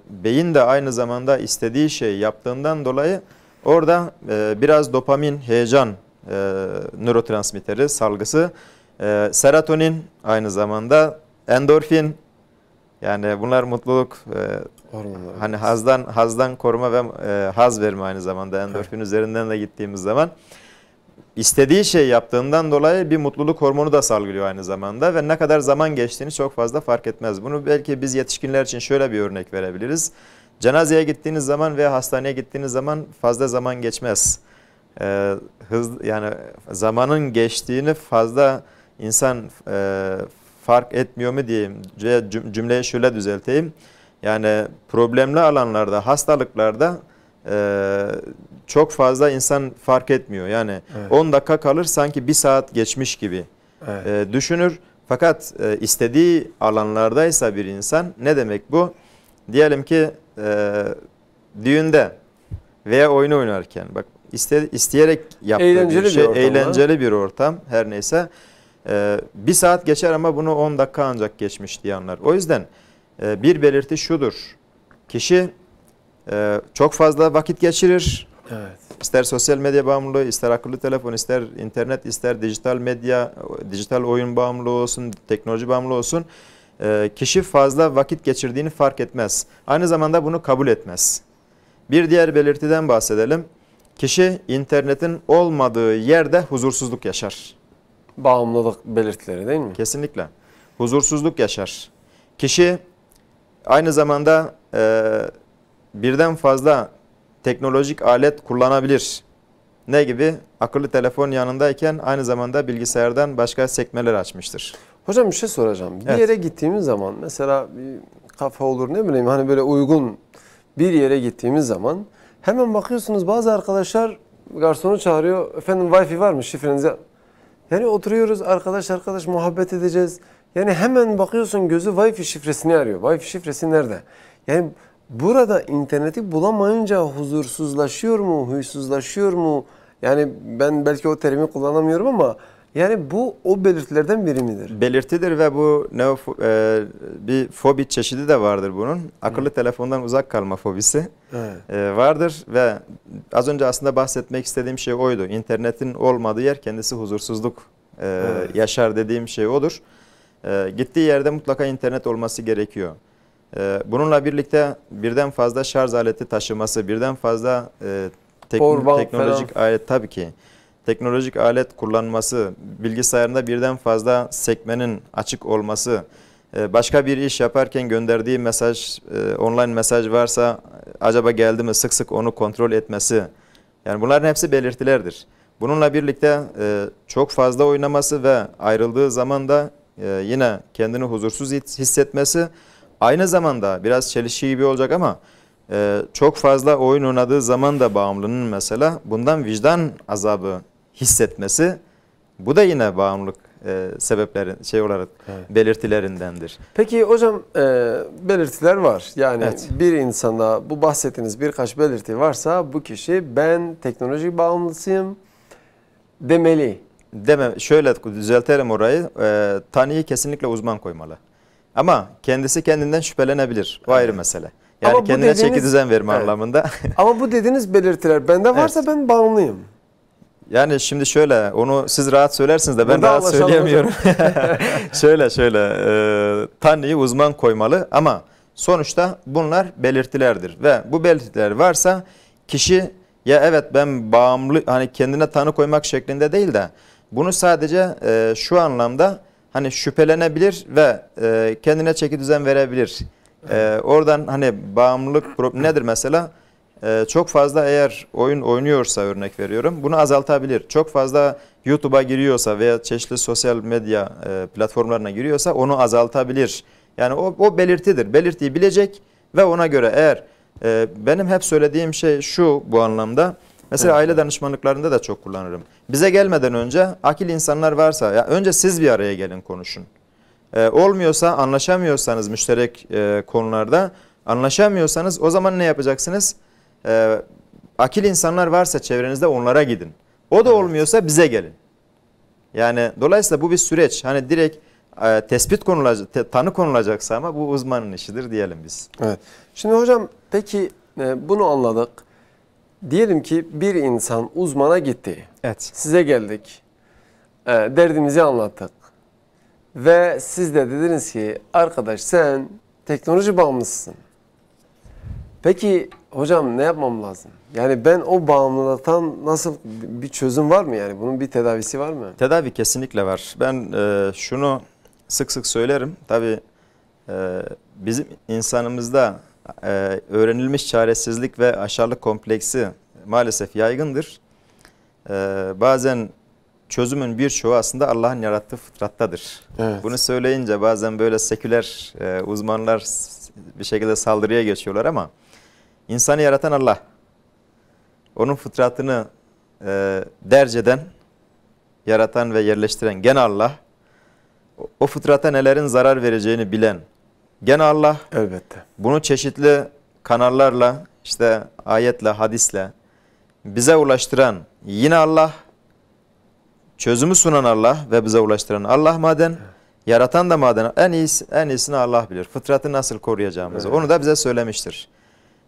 beyin de aynı zamanda istediği şeyi yaptığından dolayı Orada e, biraz dopamin, heyecan e, nörotransmiteri salgısı. E, serotonin aynı zamanda endorfin yani bunlar mutluluk e, Hormonlar, hani hazdan hazdan koruma ve e, haz verme aynı zamanda endorfin evet. üzerinden de gittiğimiz zaman istediği şey yaptığından dolayı bir mutluluk hormonu da salgılıyor aynı zamanda ve ne kadar zaman geçtiğini çok fazla fark etmez. Bunu belki biz yetişkinler için şöyle bir örnek verebiliriz. Cenazeye gittiğiniz zaman veya hastaneye gittiğiniz zaman fazla zaman geçmez. Ee, hız yani zamanın geçtiğini fazla insan e, fark etmiyor mu diyeyim. Cümleyi şöyle düzelteyim. Yani problemli alanlarda, hastalıklarda e, çok fazla insan fark etmiyor. Yani evet. 10 dakika kalır sanki bir saat geçmiş gibi evet. e, düşünür. Fakat e, istediği alanlardaysa bir insan ne demek bu? Diyelim ki e, düğünde veya oyun oynarken bak iste, isteyerek yaptığı eğlenceli bir şey, bir eğlenceli bir ortam her neyse. E, bir saat geçer ama bunu 10 dakika ancak geçmiş diyenler. O yüzden e, bir belirti şudur. Kişi e, çok fazla vakit geçirir. Evet. İster sosyal medya bağımlılığı, ister akıllı telefon, ister internet, ister dijital medya, dijital oyun bağımlılığı olsun, teknoloji bağımlılığı olsun. E, kişi fazla vakit geçirdiğini fark etmez. Aynı zamanda bunu kabul etmez. Bir diğer belirtiden bahsedelim. Kişi internetin olmadığı yerde huzursuzluk yaşar. Bağımlılık belirtileri değil mi? Kesinlikle. Huzursuzluk yaşar. Kişi aynı zamanda e, birden fazla teknolojik alet kullanabilir. Ne gibi? Akıllı telefon yanındayken aynı zamanda bilgisayardan başka sekmeler açmıştır. Hocam bir şey soracağım. Bir evet. yere gittiğimiz zaman mesela bir kafa olur ne bileyim hani böyle uygun bir yere gittiğimiz zaman hemen bakıyorsunuz bazı arkadaşlar garsonu çağırıyor. Efendim wifi var mı şifrenize? Yani oturuyoruz arkadaş arkadaş muhabbet edeceğiz. Yani hemen bakıyorsun gözü wifi şifresini arıyor. Wifi şifresi nerede? Yani burada interneti bulamayınca huzursuzlaşıyor mu, huysuzlaşıyor mu? Yani ben belki o terimi kullanamıyorum ama yani bu o belirtilerden biri midir? Belirtidir ve bu neo, e, bir fobi çeşidi de vardır bunun. Akıllı Hı. telefondan uzak kalma fobisi evet. e, vardır ve az önce aslında bahsetmek istediğim şey oydu. İnternetin olmadığı yer kendisi huzursuzluk e, evet. yaşar dediğim şey odur. E, gittiği yerde mutlaka internet olması gerekiyor. E, bununla birlikte birden fazla şarj aleti taşıması, birden fazla e, tek, teknolojik falan. alet tabii ki teknolojik alet kullanması, bilgisayarında birden fazla sekmenin açık olması, e, başka bir iş yaparken gönderdiği mesaj, e, online mesaj varsa e, acaba geldi mi sık sık onu kontrol etmesi. Yani bunların hepsi belirtilerdir. Bununla birlikte çok fazla oynaması ve ayrıldığı zaman da yine kendini huzursuz hissetmesi. Aynı zamanda biraz çelişki gibi olacak ama çok fazla oyun oynadığı zaman da bağımlının mesela bundan vicdan azabı hissetmesi bu da yine bağımlılık e, sebepleri şey olarak evet. belirtilerindendir. Peki hocam e, belirtiler var. Yani evet. bir insanda bu bahsettiğiniz birkaç belirti varsa bu kişi ben teknoloji bağımlısıyım demeli. Deme, şöyle düzeltelim orayı. E, tanıyı kesinlikle uzman koymalı. Ama kendisi kendinden şüphelenebilir. O evet. ayrı mesele. Yani Ama kendine dediğiniz, çeki düzen verme evet. anlamında. Ama bu dediğiniz belirtiler bende varsa evet. ben bağımlıyım. Yani şimdi şöyle onu siz rahat söylersiniz de ben Burada rahat söyleyemiyorum. şöyle şöyle e, Tanrı'yı uzman koymalı ama sonuçta bunlar belirtilerdir. Ve bu belirtiler varsa kişi ya evet ben bağımlı hani kendine tanı koymak şeklinde değil de bunu sadece e, şu anlamda hani şüphelenebilir ve e, kendine çeki düzen verebilir. E, oradan hani bağımlılık nedir mesela? Ee, çok fazla eğer oyun oynuyorsa örnek veriyorum bunu azaltabilir. Çok fazla YouTube'a giriyorsa veya çeşitli sosyal medya e, platformlarına giriyorsa onu azaltabilir. Yani o, o belirtidir. Belirtiyi bilecek ve ona göre eğer e, benim hep söylediğim şey şu bu anlamda. Mesela evet. aile danışmanlıklarında da çok kullanırım. Bize gelmeden önce akil insanlar varsa ya önce siz bir araya gelin konuşun. E, olmuyorsa anlaşamıyorsanız müşterek e, konularda anlaşamıyorsanız o zaman ne yapacaksınız? e, akil insanlar varsa çevrenizde onlara gidin. O da olmuyorsa bize gelin. Yani dolayısıyla bu bir süreç. Hani direkt e, tespit konulacak, te, tanı konulacaksa ama bu uzmanın işidir diyelim biz. Evet. Şimdi hocam peki e, bunu anladık. Diyelim ki bir insan uzmana gitti. Evet. Size geldik. E, derdimizi anlattık. Ve siz de dediniz ki arkadaş sen teknoloji bağımlısısın. Peki hocam ne yapmam lazım? Yani ben o bağımlılıktan nasıl bir çözüm var mı yani? Bunun bir tedavisi var mı? Tedavi kesinlikle var. Ben e, şunu sık sık söylerim. Tabii e, bizim insanımızda e, öğrenilmiş çaresizlik ve aşağılık kompleksi maalesef yaygındır. E, bazen çözümün birçoğu aslında Allah'ın yarattığı fıtrattadır. Evet. Bunu söyleyince bazen böyle seküler e, uzmanlar bir şekilde saldırıya geçiyorlar ama... İnsanı yaratan Allah. Onun fıtratını e, derceden yaratan ve yerleştiren gene Allah. O, o fıtrata nelerin zarar vereceğini bilen gene Allah. Elbette. Bunu çeşitli kanallarla işte ayetle, hadisle bize ulaştıran yine Allah. Çözümü sunan Allah ve bize ulaştıran Allah maden. Yaratan da maden en iyisi, en iyisini Allah bilir. Fıtratı nasıl koruyacağımızı evet. onu da bize söylemiştir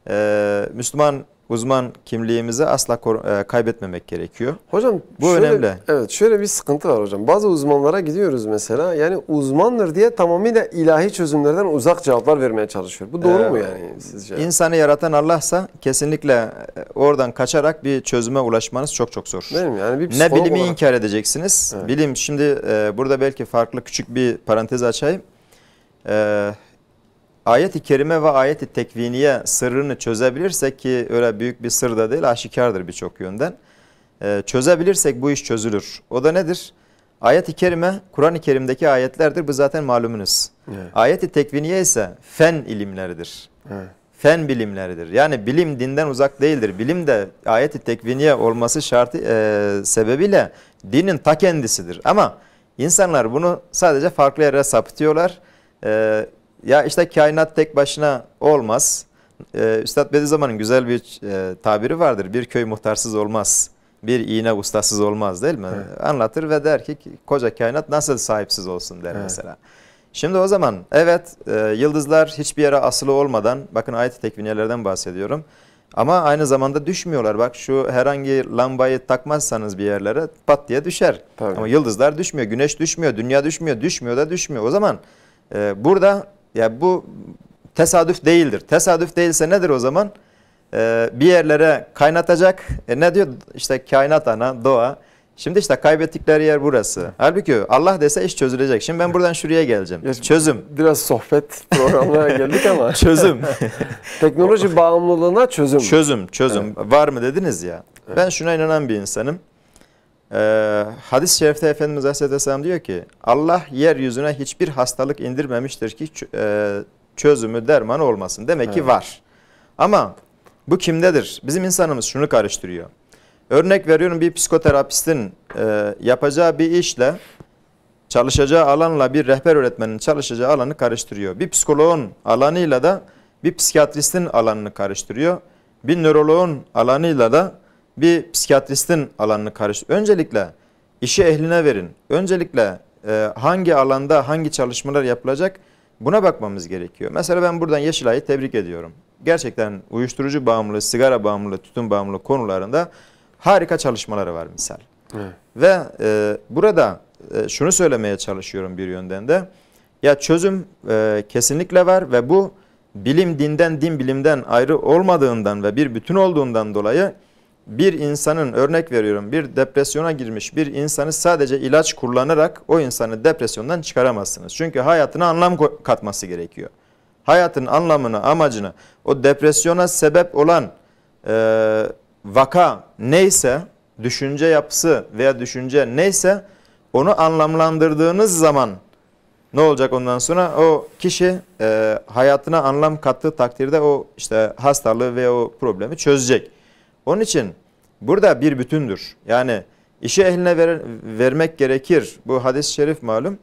e, Müslüman uzman kimliğimizi asla e, kaybetmemek gerekiyor. Hocam bu şöyle, önemli. Evet şöyle bir sıkıntı var hocam. Bazı uzmanlara gidiyoruz mesela yani uzmandır diye tamamıyla ilahi çözümlerden uzak cevaplar vermeye çalışıyor. Bu doğru ee, mu yani sizce? İnsanı yaratan Allah'sa kesinlikle e, oradan kaçarak bir çözüme ulaşmanız çok çok zor. Değil mi? Yani bir ne bilimi olarak... inkar edeceksiniz? Evet. Bilim şimdi e, burada belki farklı küçük bir parantez açayım. E, ayet-i kerime ve ayet-i tekviniye sırrını çözebilirsek ki öyle büyük bir sır da değil aşikardır birçok yönden. Ee, çözebilirsek bu iş çözülür. O da nedir? Ayet-i kerime Kur'an-ı Kerim'deki ayetlerdir. Bu zaten malumunuz. Evet. Ayet-i tekviniye ise fen ilimleridir. Evet. Fen bilimleridir. Yani bilim dinden uzak değildir. Bilim de ayet-i tekviniye olması şartı e, sebebiyle dinin ta kendisidir. Ama insanlar bunu sadece farklı yere sapıtıyorlar. E, ya işte kainat tek başına olmaz. Ee, Üstad Bediüzzaman'ın güzel bir e, tabiri vardır. Bir köy muhtarsız olmaz. Bir iğne ustasız olmaz değil mi? Evet. Anlatır ve der ki koca kainat nasıl sahipsiz olsun der evet. mesela. Şimdi o zaman evet e, yıldızlar hiçbir yere asılı olmadan bakın ayet tekviniyelerden bahsediyorum. Ama aynı zamanda düşmüyorlar. Bak şu herhangi lambayı takmazsanız bir yerlere pat diye düşer. Tabii. Ama yıldızlar düşmüyor, güneş düşmüyor, dünya düşmüyor, düşmüyor da düşmüyor. O zaman e, burada ya bu tesadüf değildir. Tesadüf değilse nedir o zaman? Ee, bir yerlere kaynatacak. E ne diyor? İşte kainat ana, doğa. Şimdi işte kaybettikleri yer burası. Evet. Halbuki Allah dese iş çözülecek. Şimdi ben buradan şuraya geleceğim. Ya, Çözüm. Biraz sohbet programına geldik ama. çözüm. Teknoloji bağımlılığına çözüm. Çözüm, çözüm. Evet. Var mı dediniz ya. Evet. Ben şuna inanan bir insanım. Ee, hadis-i şerifte Efendimiz Aleyhisselam diyor ki Allah yeryüzüne hiçbir hastalık indirmemiştir ki e, çözümü derman olmasın. Demek evet. ki var. Ama bu kimdedir? Bizim insanımız şunu karıştırıyor. Örnek veriyorum bir psikoterapistin e, yapacağı bir işle çalışacağı alanla bir rehber öğretmenin çalışacağı alanı karıştırıyor. Bir psikoloğun alanıyla da bir psikiyatristin alanını karıştırıyor. Bir nöroloğun alanıyla da bir psikiyatristin alanını karış. Öncelikle işi ehline verin. Öncelikle e, hangi alanda hangi çalışmalar yapılacak buna bakmamız gerekiyor. Mesela ben buradan Yeşilay'ı tebrik ediyorum. Gerçekten uyuşturucu bağımlılığı, sigara bağımlılığı, tütün bağımlılığı konularında harika çalışmaları var misal. Evet. Ve e, burada e, şunu söylemeye çalışıyorum bir yönden de. Ya çözüm e, kesinlikle var ve bu bilim dinden, din bilimden ayrı olmadığından ve bir bütün olduğundan dolayı bir insanın örnek veriyorum bir depresyona girmiş bir insanı sadece ilaç kullanarak o insanı depresyondan çıkaramazsınız. Çünkü hayatına anlam katması gerekiyor. Hayatın anlamını, amacını o depresyona sebep olan e, vaka neyse, düşünce yapısı veya düşünce neyse onu anlamlandırdığınız zaman ne olacak ondan sonra? O kişi e, hayatına anlam kattığı takdirde o işte hastalığı ve o problemi çözecek. Onun için burada bir bütündür. Yani işi ehline ver, vermek gerekir. Bu hadis-i şerif malum.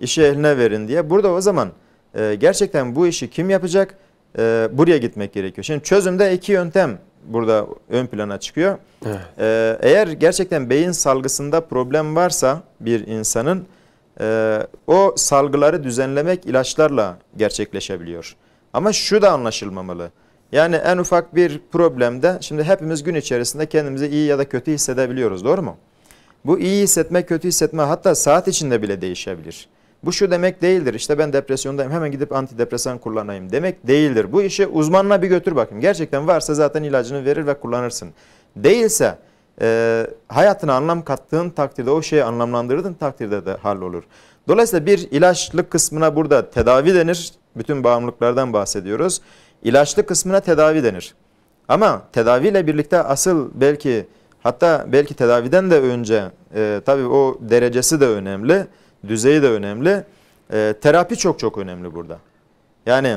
İşi ehline verin diye. Burada o zaman e, gerçekten bu işi kim yapacak? E, buraya gitmek gerekiyor. Şimdi çözümde iki yöntem burada ön plana çıkıyor. Evet. E, eğer gerçekten beyin salgısında problem varsa bir insanın e, o salgıları düzenlemek ilaçlarla gerçekleşebiliyor. Ama şu da anlaşılmamalı. Yani en ufak bir problemde şimdi hepimiz gün içerisinde kendimizi iyi ya da kötü hissedebiliyoruz doğru mu? Bu iyi hissetme, kötü hissetme hatta saat içinde bile değişebilir. Bu şu demek değildir. İşte ben depresyondayım hemen gidip antidepresan kullanayım demek değildir. Bu işi uzmanına bir götür bakayım. Gerçekten varsa zaten ilacını verir ve kullanırsın. Değilse e, hayatına anlam kattığın takdirde o şeyi anlamlandırdığın takdirde de hallolur. Dolayısıyla bir ilaçlık kısmına burada tedavi denir. Bütün bağımlılıklardan bahsediyoruz. İlaçlı kısmına tedavi denir. Ama tedaviyle birlikte asıl belki hatta belki tedaviden de önce e, tabii o derecesi de önemli, düzeyi de önemli. E, terapi çok çok önemli burada. Yani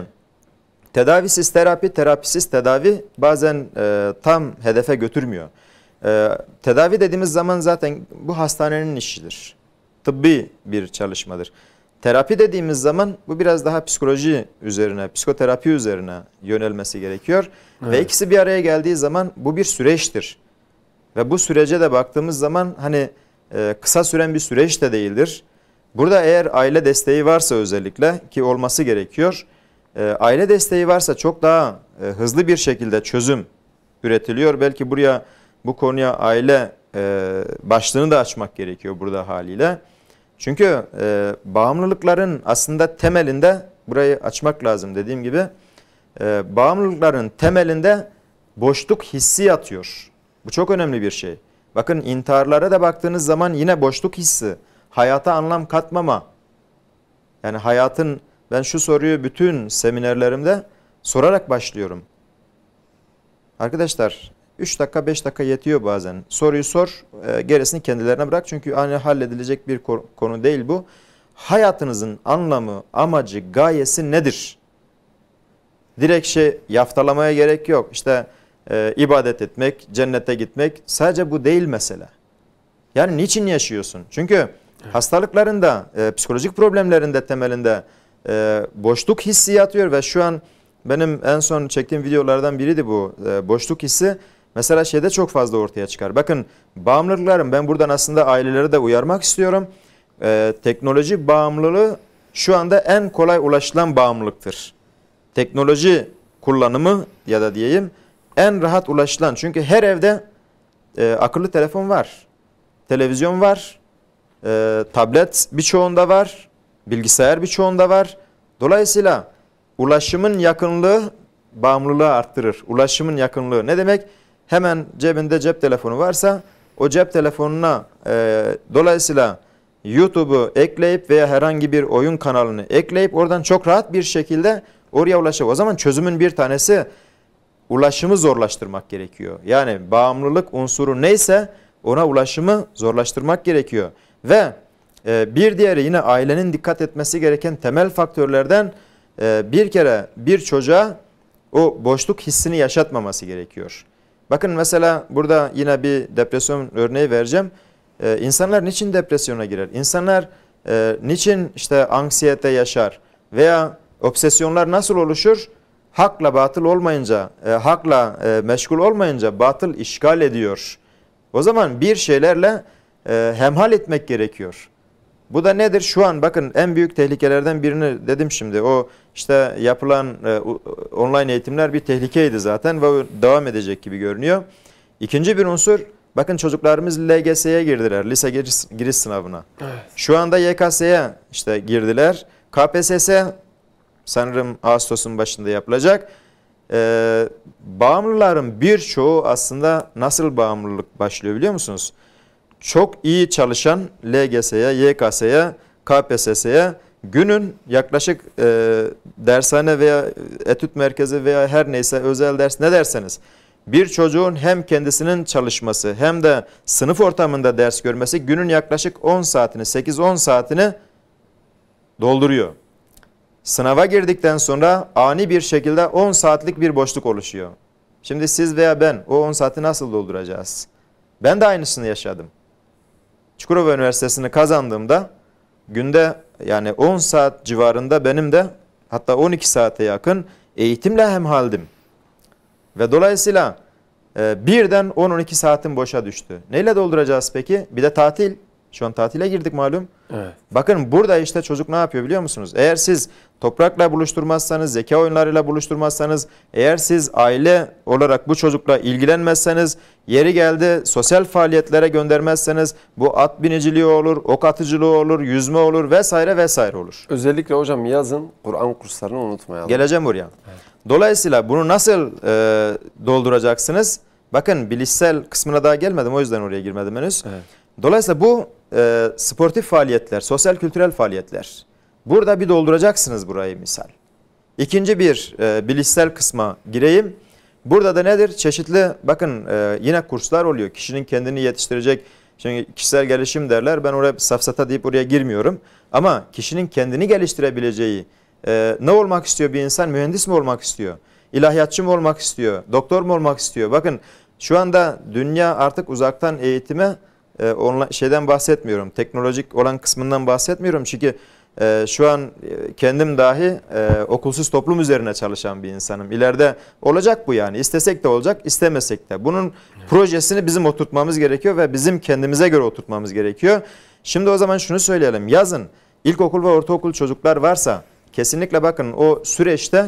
tedavisiz terapi, terapisiz tedavi bazen e, tam hedefe götürmüyor. E, tedavi dediğimiz zaman zaten bu hastanenin işidir. Tıbbi bir çalışmadır. Terapi dediğimiz zaman bu biraz daha psikoloji üzerine, psikoterapi üzerine yönelmesi gerekiyor. Evet. Ve ikisi bir araya geldiği zaman bu bir süreçtir. Ve bu sürece de baktığımız zaman hani e, kısa süren bir süreç de değildir. Burada eğer aile desteği varsa özellikle ki olması gerekiyor. E, aile desteği varsa çok daha e, hızlı bir şekilde çözüm üretiliyor. Belki buraya bu konuya aile e, başlığını da açmak gerekiyor burada haliyle. Çünkü e, bağımlılıkların aslında temelinde, burayı açmak lazım dediğim gibi, e, bağımlılıkların temelinde boşluk hissi yatıyor. Bu çok önemli bir şey. Bakın intiharlara da baktığınız zaman yine boşluk hissi, hayata anlam katmama. Yani hayatın, ben şu soruyu bütün seminerlerimde sorarak başlıyorum. Arkadaşlar 3 dakika 5 dakika yetiyor bazen. Soruyu sor e, gerisini kendilerine bırak. Çünkü hani halledilecek bir konu değil bu. Hayatınızın anlamı, amacı, gayesi nedir? Direkt şey yaftalamaya gerek yok. İşte e, ibadet etmek, cennete gitmek sadece bu değil mesele. Yani niçin yaşıyorsun? Çünkü evet. hastalıklarında, e, psikolojik problemlerinde temelinde e, boşluk hissi yatıyor ve şu an benim en son çektiğim videolardan biriydi bu e, boşluk hissi. Mesela şeyde çok fazla ortaya çıkar. Bakın bağımlılıkların ben buradan aslında aileleri de uyarmak istiyorum. Ee, teknoloji bağımlılığı şu anda en kolay ulaşılan bağımlılıktır. Teknoloji kullanımı ya da diyeyim en rahat ulaşılan. Çünkü her evde e, akıllı telefon var, televizyon var, e, tablet birçoğunda var, bilgisayar birçoğunda var. Dolayısıyla ulaşımın yakınlığı bağımlılığı arttırır. Ulaşımın yakınlığı ne demek? hemen cebinde cep telefonu varsa o cep telefonuna e, dolayısıyla YouTube'u ekleyip veya herhangi bir oyun kanalını ekleyip oradan çok rahat bir şekilde oraya ulaşıyor. O zaman çözümün bir tanesi ulaşımı zorlaştırmak gerekiyor. Yani bağımlılık unsuru neyse ona ulaşımı zorlaştırmak gerekiyor. Ve e, bir diğeri yine ailenin dikkat etmesi gereken temel faktörlerden e, bir kere bir çocuğa o boşluk hissini yaşatmaması gerekiyor. Bakın mesela burada yine bir depresyon örneği vereceğim. Ee, insanlar niçin depresyona girer? İnsanlar e, niçin işte anksiyete yaşar? Veya obsesyonlar nasıl oluşur? Hakla batıl olmayınca, e, hakla e, meşgul olmayınca batıl işgal ediyor. O zaman bir şeylerle e, hemhal etmek gerekiyor. Bu da nedir? Şu an bakın en büyük tehlikelerden birini dedim şimdi. O işte yapılan e, online eğitimler bir tehlikeydi zaten ve devam edecek gibi görünüyor. İkinci bir unsur bakın çocuklarımız LGS'ye girdiler. Lise giriş, giriş sınavına. Evet. Şu anda YKS'ye işte girdiler. KPSS sanırım Ağustos'un başında yapılacak. Ee, bağımlıların birçoğu aslında nasıl bağımlılık başlıyor biliyor musunuz? çok iyi çalışan LGS'ye, YKS'ye, KPSS'ye günün yaklaşık e, dershane veya etüt merkezi veya her neyse özel ders ne derseniz bir çocuğun hem kendisinin çalışması hem de sınıf ortamında ders görmesi günün yaklaşık 10 saatini 8-10 saatini dolduruyor. Sınava girdikten sonra ani bir şekilde 10 saatlik bir boşluk oluşuyor. Şimdi siz veya ben o 10 saati nasıl dolduracağız? Ben de aynısını yaşadım. Çukurova Üniversitesi'ni kazandığımda günde yani 10 saat civarında benim de hatta 12 saate yakın eğitimle hemhaldim. Ve dolayısıyla e, birden 10-12 saatim boşa düştü. Neyle dolduracağız peki? Bir de tatil. Şu an tatile girdik malum. Evet. Bakın burada işte çocuk ne yapıyor biliyor musunuz? Eğer siz toprakla buluşturmazsanız, zeka oyunlarıyla buluşturmazsanız, eğer siz aile olarak bu çocukla ilgilenmezseniz, yeri geldi sosyal faaliyetlere göndermezseniz bu at biniciliği olur, ok atıcılığı olur, yüzme olur vesaire vesaire olur. Özellikle hocam yazın Kur'an kurslarını unutmayalım. Geleceğim oraya. Evet. Dolayısıyla bunu nasıl e, dolduracaksınız? Bakın bilişsel kısmına daha gelmedim o yüzden oraya girmedim henüz. Evet. Dolayısıyla bu e, sportif faaliyetler, sosyal kültürel faaliyetler. Burada bir dolduracaksınız burayı misal. İkinci bir e, bilişsel kısma gireyim. Burada da nedir? Çeşitli bakın e, yine kurslar oluyor. Kişinin kendini yetiştirecek Şimdi kişisel gelişim derler. Ben oraya safsata deyip oraya girmiyorum. Ama kişinin kendini geliştirebileceği e, ne olmak istiyor bir insan? Mühendis mi olmak istiyor? İlahiyatçı mı olmak istiyor? Doktor mu olmak istiyor? Bakın şu anda dünya artık uzaktan eğitime e, ee, online şeyden bahsetmiyorum. Teknolojik olan kısmından bahsetmiyorum. Çünkü e, şu an e, kendim dahi e, okulsuz toplum üzerine çalışan bir insanım. İleride olacak bu yani. İstesek de olacak, istemesek de. Bunun evet. projesini bizim oturtmamız gerekiyor ve bizim kendimize göre oturtmamız gerekiyor. Şimdi o zaman şunu söyleyelim. Yazın ilkokul ve ortaokul çocuklar varsa kesinlikle bakın o süreçte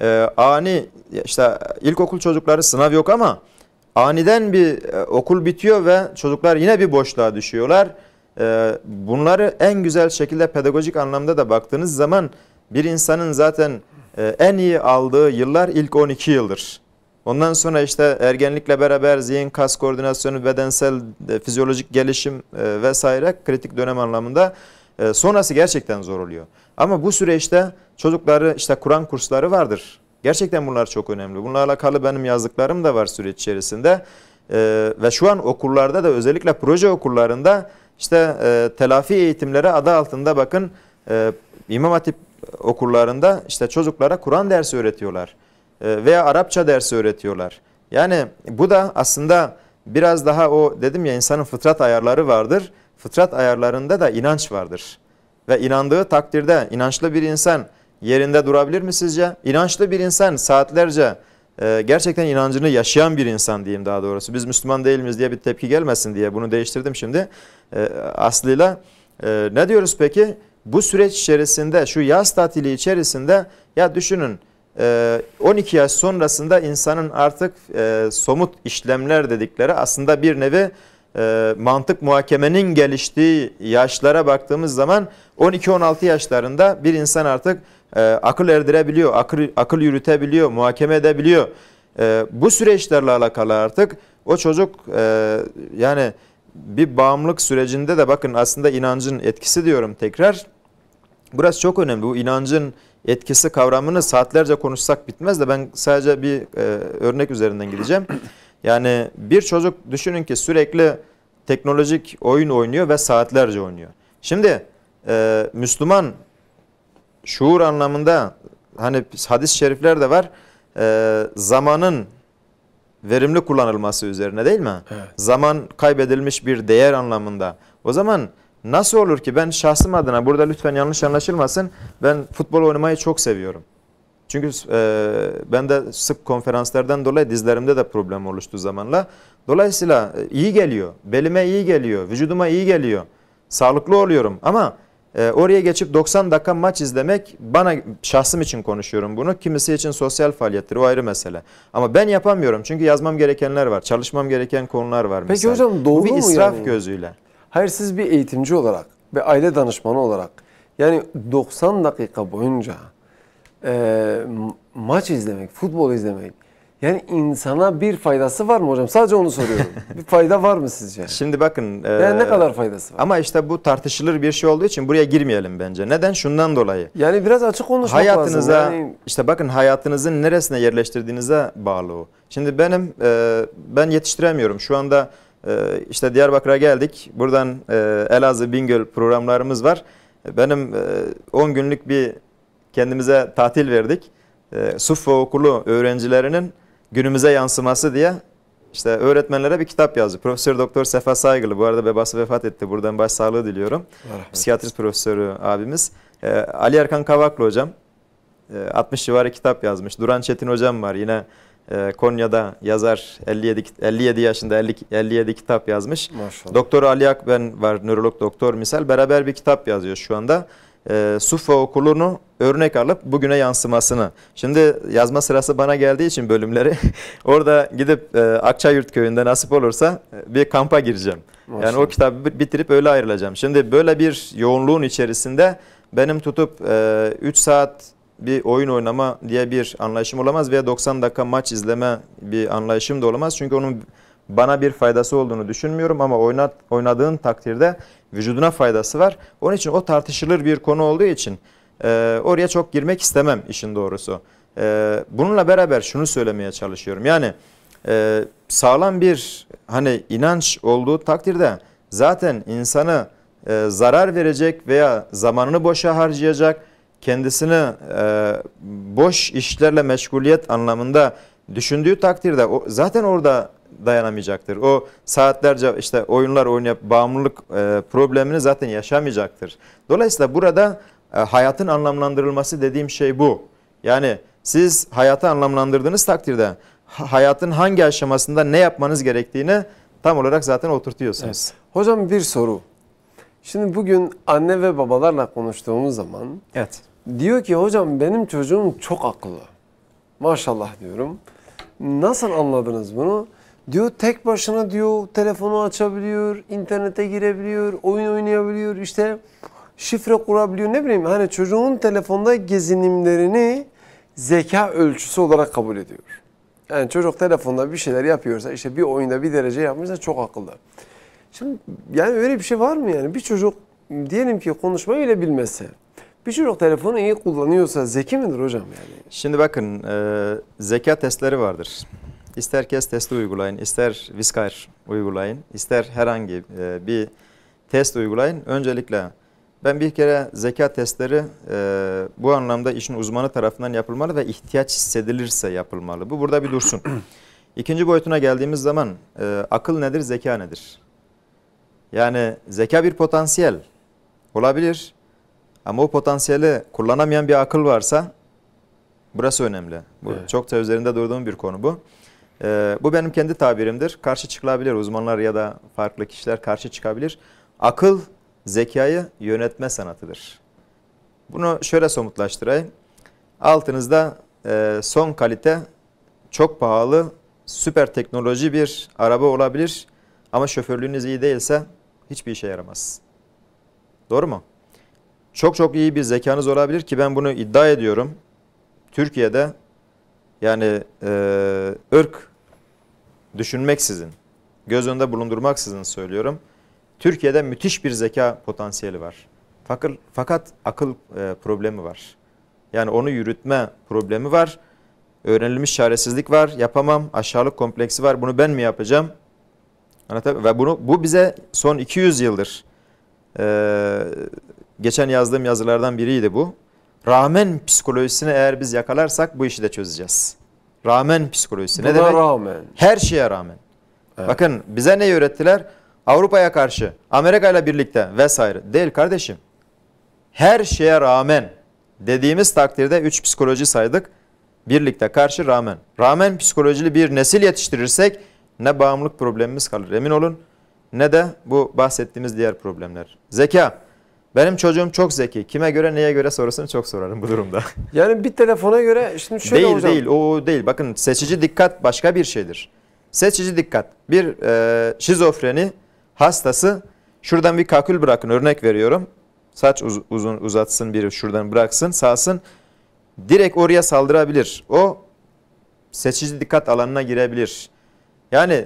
e, ani işte ilkokul çocukları sınav yok ama Aniden bir e, okul bitiyor ve çocuklar yine bir boşluğa düşüyorlar. E, bunları en güzel şekilde pedagojik anlamda da baktığınız zaman bir insanın zaten e, en iyi aldığı yıllar ilk 12 yıldır. Ondan sonra işte ergenlikle beraber zihin, kas koordinasyonu, bedensel, e, fizyolojik gelişim e, vesaire kritik dönem anlamında e, sonrası gerçekten zor oluyor. Ama bu süreçte çocukları işte Kur'an kursları vardır. Gerçekten bunlar çok önemli. Bunlarla alakalı benim yazdıklarım da var süreç içerisinde. Ee, ve şu an okullarda da özellikle proje okullarında işte e, telafi eğitimlere adı altında bakın e, İmam Hatip okullarında işte çocuklara Kur'an dersi öğretiyorlar. E, veya Arapça dersi öğretiyorlar. Yani bu da aslında biraz daha o dedim ya insanın fıtrat ayarları vardır. Fıtrat ayarlarında da inanç vardır. Ve inandığı takdirde inançlı bir insan yerinde durabilir mi sizce? İnançlı bir insan saatlerce e, gerçekten inancını yaşayan bir insan diyeyim daha doğrusu. Biz Müslüman değil diye bir tepki gelmesin diye bunu değiştirdim şimdi. E, aslıyla e, ne diyoruz peki? Bu süreç içerisinde şu yaz tatili içerisinde ya düşünün 12 yaş sonrasında insanın artık somut işlemler dedikleri aslında bir nevi mantık muhakemenin geliştiği yaşlara baktığımız zaman 12-16 yaşlarında bir insan artık e, akıl erdirebiliyor, akıl, akıl yürütebiliyor, muhakeme edebiliyor. E, bu süreçlerle alakalı artık o çocuk e, yani bir bağımlılık sürecinde de bakın aslında inancın etkisi diyorum tekrar. Burası çok önemli. Bu inancın etkisi kavramını saatlerce konuşsak bitmez de ben sadece bir e, örnek üzerinden gideceğim. Yani bir çocuk düşünün ki sürekli teknolojik oyun oynuyor ve saatlerce oynuyor. Şimdi e, Müslüman şuur anlamında hani hadis-i şerifler de var. E, zamanın verimli kullanılması üzerine değil mi? Evet. Zaman kaybedilmiş bir değer anlamında. O zaman nasıl olur ki ben şahsım adına burada lütfen yanlış anlaşılmasın. Ben futbol oynamayı çok seviyorum. Çünkü e, ben de sık konferanslardan dolayı dizlerimde de problem oluştu zamanla. Dolayısıyla e, iyi geliyor. Belime iyi geliyor. Vücuduma iyi geliyor. Sağlıklı oluyorum ama e, oraya geçip 90 dakika maç izlemek bana şahsım için konuşuyorum bunu. Kimisi için sosyal faaliyettir o ayrı mesele. Ama ben yapamıyorum çünkü yazmam gerekenler var. Çalışmam gereken konular var. Peki hocam doğru Bu bir israf yani? gözüyle. Hayır siz bir eğitimci olarak ve aile danışmanı olarak yani 90 dakika boyunca e, maç izlemek, futbol izlemek yani insana bir faydası var mı hocam? Sadece onu soruyorum. bir fayda var mı sizce? Şimdi bakın. E, ne kadar faydası var? Ama işte bu tartışılır bir şey olduğu için buraya girmeyelim bence. Neden? Şundan dolayı. Yani biraz açık konuşmak hayatınıza, lazım. Yani... işte bakın hayatınızın neresine yerleştirdiğinize bağlı o. Şimdi benim e, ben yetiştiremiyorum. Şu anda e, işte Diyarbakır'a geldik. Buradan e, Elazığ Bingöl programlarımız var. Benim 10 e, günlük bir kendimize tatil verdik. E, Suffa Okulu öğrencilerinin günümüze yansıması diye işte öğretmenlere bir kitap yazdı. Profesör Doktor Sefa Saygılı bu arada bebası vefat etti. Buradan başsağlığı diliyorum. Merhaba. Psikiyatrist profesörü abimiz. Ee, Ali Erkan Kavaklı hocam e, 60 civarı kitap yazmış. Duran Çetin hocam var yine e, Konya'da yazar 57 57 yaşında 50, 57 kitap yazmış. Maşallah. Doktor Ali Akben var nörolog doktor misal beraber bir kitap yazıyor şu anda e, Suffa okulunu örnek alıp bugüne yansımasını. Şimdi yazma sırası bana geldiği için bölümleri orada gidip e, Akçayurt köyünde nasip olursa e, bir kampa gireceğim. Aslında. Yani o kitabı bitirip öyle ayrılacağım. Şimdi böyle bir yoğunluğun içerisinde benim tutup 3 e, saat bir oyun oynama diye bir anlayışım olamaz veya 90 dakika maç izleme bir anlayışım da olamaz. Çünkü onun bana bir faydası olduğunu düşünmüyorum ama oynat, oynadığın takdirde vücuduna faydası var. Onun için o tartışılır bir konu olduğu için e, oraya çok girmek istemem işin doğrusu. E, bununla beraber şunu söylemeye çalışıyorum. Yani e, sağlam bir hani inanç olduğu takdirde zaten insanı e, zarar verecek veya zamanını boşa harcayacak, kendisini e, boş işlerle meşguliyet anlamında düşündüğü takdirde o, zaten orada dayanamayacaktır. O saatlerce işte oyunlar oynayıp bağımlılık e, problemini zaten yaşamayacaktır. Dolayısıyla burada e, hayatın anlamlandırılması dediğim şey bu. Yani siz hayatı anlamlandırdığınız takdirde hayatın hangi aşamasında ne yapmanız gerektiğini tam olarak zaten oturtuyorsunuz. Evet. Hocam bir soru. Şimdi bugün anne ve babalarla konuştuğumuz zaman evet. diyor ki hocam benim çocuğum çok akıllı. Maşallah diyorum. Nasıl anladınız bunu? Diyor tek başına diyor telefonu açabiliyor, internete girebiliyor, oyun oynayabiliyor, işte şifre kurabiliyor ne bileyim. Hani çocuğun telefonda gezinimlerini zeka ölçüsü olarak kabul ediyor. Yani çocuk telefonda bir şeyler yapıyorsa işte bir oyunda bir derece yapmışsa çok akıllı. Şimdi yani öyle bir şey var mı yani? Bir çocuk diyelim ki konuşmayı bile bilmese bir çocuk telefonu iyi kullanıyorsa zeki midir hocam yani? Şimdi bakın e, zeka testleri vardır. İster kes testi uygulayın, ister viskar uygulayın, ister herhangi e, bir test uygulayın. Öncelikle ben bir kere zeka testleri e, bu anlamda işin uzmanı tarafından yapılmalı ve ihtiyaç hissedilirse yapılmalı. Bu burada bir dursun. İkinci boyutuna geldiğimiz zaman e, akıl nedir, zeka nedir? Yani zeka bir potansiyel olabilir ama o potansiyeli kullanamayan bir akıl varsa burası önemli. Bu evet. çok da üzerinde durduğum bir konu bu. Ee, bu benim kendi tabirimdir. Karşı çıkılabilir uzmanlar ya da farklı kişiler karşı çıkabilir. Akıl zekayı yönetme sanatıdır. Bunu şöyle somutlaştırayım. Altınızda e, son kalite çok pahalı süper teknoloji bir araba olabilir ama şoförlüğünüz iyi değilse hiçbir işe yaramaz. Doğru mu? Çok çok iyi bir zekanız olabilir ki ben bunu iddia ediyorum. Türkiye'de yani e, ırk düşünmeksizin, göz önünde bulundurmaksızın söylüyorum. Türkiye'de müthiş bir zeka potansiyeli var. Fakir, fakat akıl e, problemi var. Yani onu yürütme problemi var. Öğrenilmiş çaresizlik var. Yapamam, aşağılık kompleksi var. Bunu ben mi yapacağım? Anlatabiliyor Ve bunu, bu bize son 200 yıldır e, geçen yazdığım yazılardan biriydi bu rağmen psikolojisini eğer biz yakalarsak bu işi de çözeceğiz. Rağmen psikolojisi Buna ne demek? rağmen. Her şeye rağmen. Evet. Bakın bize ne öğrettiler? Avrupa'ya karşı, Amerika ile birlikte vesaire. Değil kardeşim. Her şeye rağmen dediğimiz takdirde 3 psikoloji saydık. Birlikte karşı rağmen. Rağmen psikolojili bir nesil yetiştirirsek ne bağımlılık problemimiz kalır emin olun ne de bu bahsettiğimiz diğer problemler. Zeka. Benim çocuğum çok zeki. Kime göre neye göre sorusunu çok sorarım bu durumda. Yani bir telefona göre şimdi şöyle değil, hocam. Değil değil o değil. Bakın seçici dikkat başka bir şeydir. Seçici dikkat. Bir e, şizofreni hastası şuradan bir kakül bırakın örnek veriyorum. Saç uz, uzun uzatsın biri şuradan bıraksın sağsın. Direkt oraya saldırabilir. O seçici dikkat alanına girebilir. Yani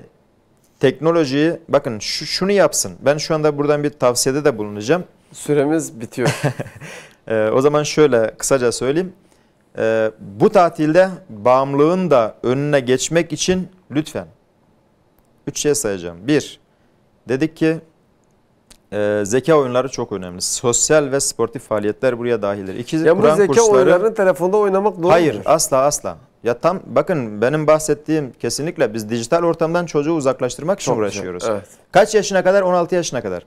teknolojiyi bakın şu, şunu yapsın. Ben şu anda buradan bir tavsiyede de bulunacağım. Süremiz bitiyor. e, o zaman şöyle kısaca söyleyeyim. E, bu tatilde bağımlılığın da önüne geçmek için lütfen üç şey sayacağım. Bir, dedik ki e, zeka oyunları çok önemli. Sosyal ve sportif faaliyetler buraya dahildir. İki, ya bu zeka kursları, oyunlarını telefonda oynamak doğru Hayır mudur? asla asla. Ya tam bakın benim bahsettiğim kesinlikle biz dijital ortamdan çocuğu uzaklaştırmak için çok uğraşıyoruz. evet. Kaç yaşına kadar? 16 yaşına kadar.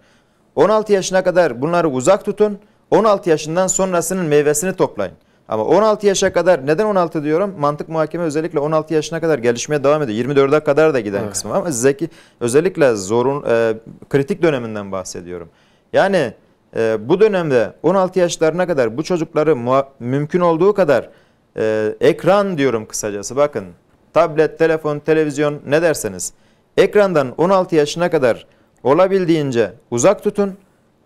16 yaşına kadar bunları uzak tutun. 16 yaşından sonrasının meyvesini toplayın. Ama 16 yaşa kadar neden 16 diyorum? Mantık muhakeme özellikle 16 yaşına kadar gelişmeye devam ediyor. 24'e kadar da giden evet. kısmı ama zeki özellikle zorun e, kritik döneminden bahsediyorum. Yani e, bu dönemde 16 yaşlarına kadar bu çocukları mümkün olduğu kadar e, ekran diyorum kısacası. Bakın tablet, telefon, televizyon ne derseniz ekrandan 16 yaşına kadar olabildiğince uzak tutun.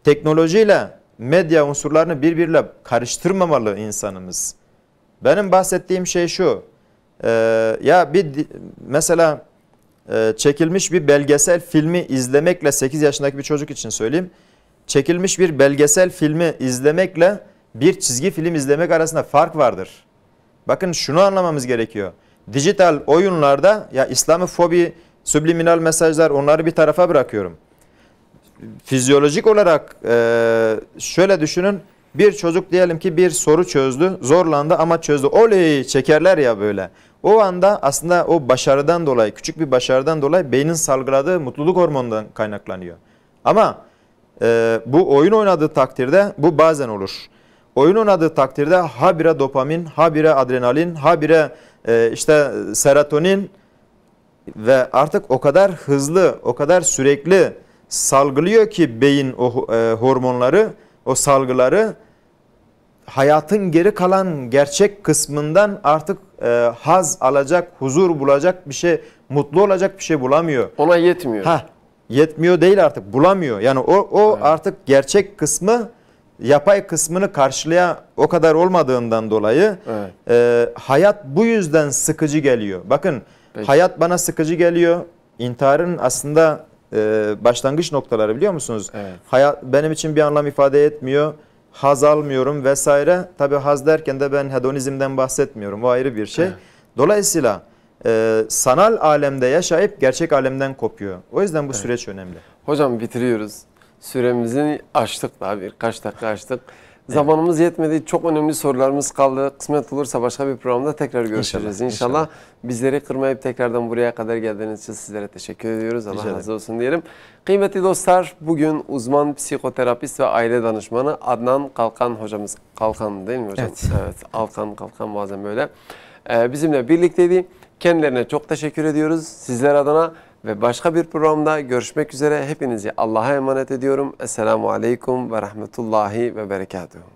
Teknolojiyle medya unsurlarını birbiriyle karıştırmamalı insanımız. Benim bahsettiğim şey şu. E, ya bir mesela e, çekilmiş bir belgesel filmi izlemekle 8 yaşındaki bir çocuk için söyleyeyim. Çekilmiş bir belgesel filmi izlemekle bir çizgi film izlemek arasında fark vardır. Bakın şunu anlamamız gerekiyor. Dijital oyunlarda ya İslamofobi, subliminal mesajlar onları bir tarafa bırakıyorum fizyolojik olarak e, şöyle düşünün. Bir çocuk diyelim ki bir soru çözdü, zorlandı ama çözdü. Oley çekerler ya böyle. O anda aslında o başarıdan dolayı, küçük bir başarıdan dolayı beynin salgıladığı mutluluk hormonundan kaynaklanıyor. Ama e, bu oyun oynadığı takdirde bu bazen olur. Oyun oynadığı takdirde habire dopamin, habire adrenalin, habire e, işte serotonin ve artık o kadar hızlı, o kadar sürekli salgılıyor ki beyin o e, hormonları, o salgıları hayatın geri kalan gerçek kısmından artık e, haz alacak, huzur bulacak bir şey, mutlu olacak bir şey bulamıyor. Ona yetmiyor. Ha, yetmiyor değil artık, bulamıyor. Yani o o evet. artık gerçek kısmı yapay kısmını karşılaya o kadar olmadığından dolayı evet. e, hayat bu yüzden sıkıcı geliyor. Bakın Peki. hayat bana sıkıcı geliyor. İntiharın aslında e, başlangıç noktaları biliyor musunuz? Evet. Hayat benim için bir anlam ifade etmiyor. Haz almıyorum vesaire. Tabii haz derken de ben hedonizmden bahsetmiyorum. bu ayrı bir şey. Evet. Dolayısıyla e, sanal alemde yaşayıp gerçek alemden kopuyor. O yüzden bu evet. süreç önemli. Hocam bitiriyoruz. Süremizi açtık daha birkaç dakika açtık. Zamanımız yetmedi. Çok önemli sorularımız kaldı. Kısmet olursa başka bir programda tekrar görüşeceğiz. İnşallah, inşallah. inşallah. bizleri kırmayıp tekrardan buraya kadar geldiğiniz için sizlere teşekkür ediyoruz. Allah razı olsun diyelim. Kıymetli dostlar bugün uzman psikoterapist ve aile danışmanı Adnan Kalkan hocamız. Kalkan değil mi hocam? Evet. evet Alkan Kalkan bazen böyle. Ee, bizimle birlikteydi. Kendilerine çok teşekkür ediyoruz. Sizler adına ve başka bir programda görüşmek üzere. Hepinizi Allah'a emanet ediyorum. Esselamu Aleyküm ve Rahmetullahi ve Berekatuhu.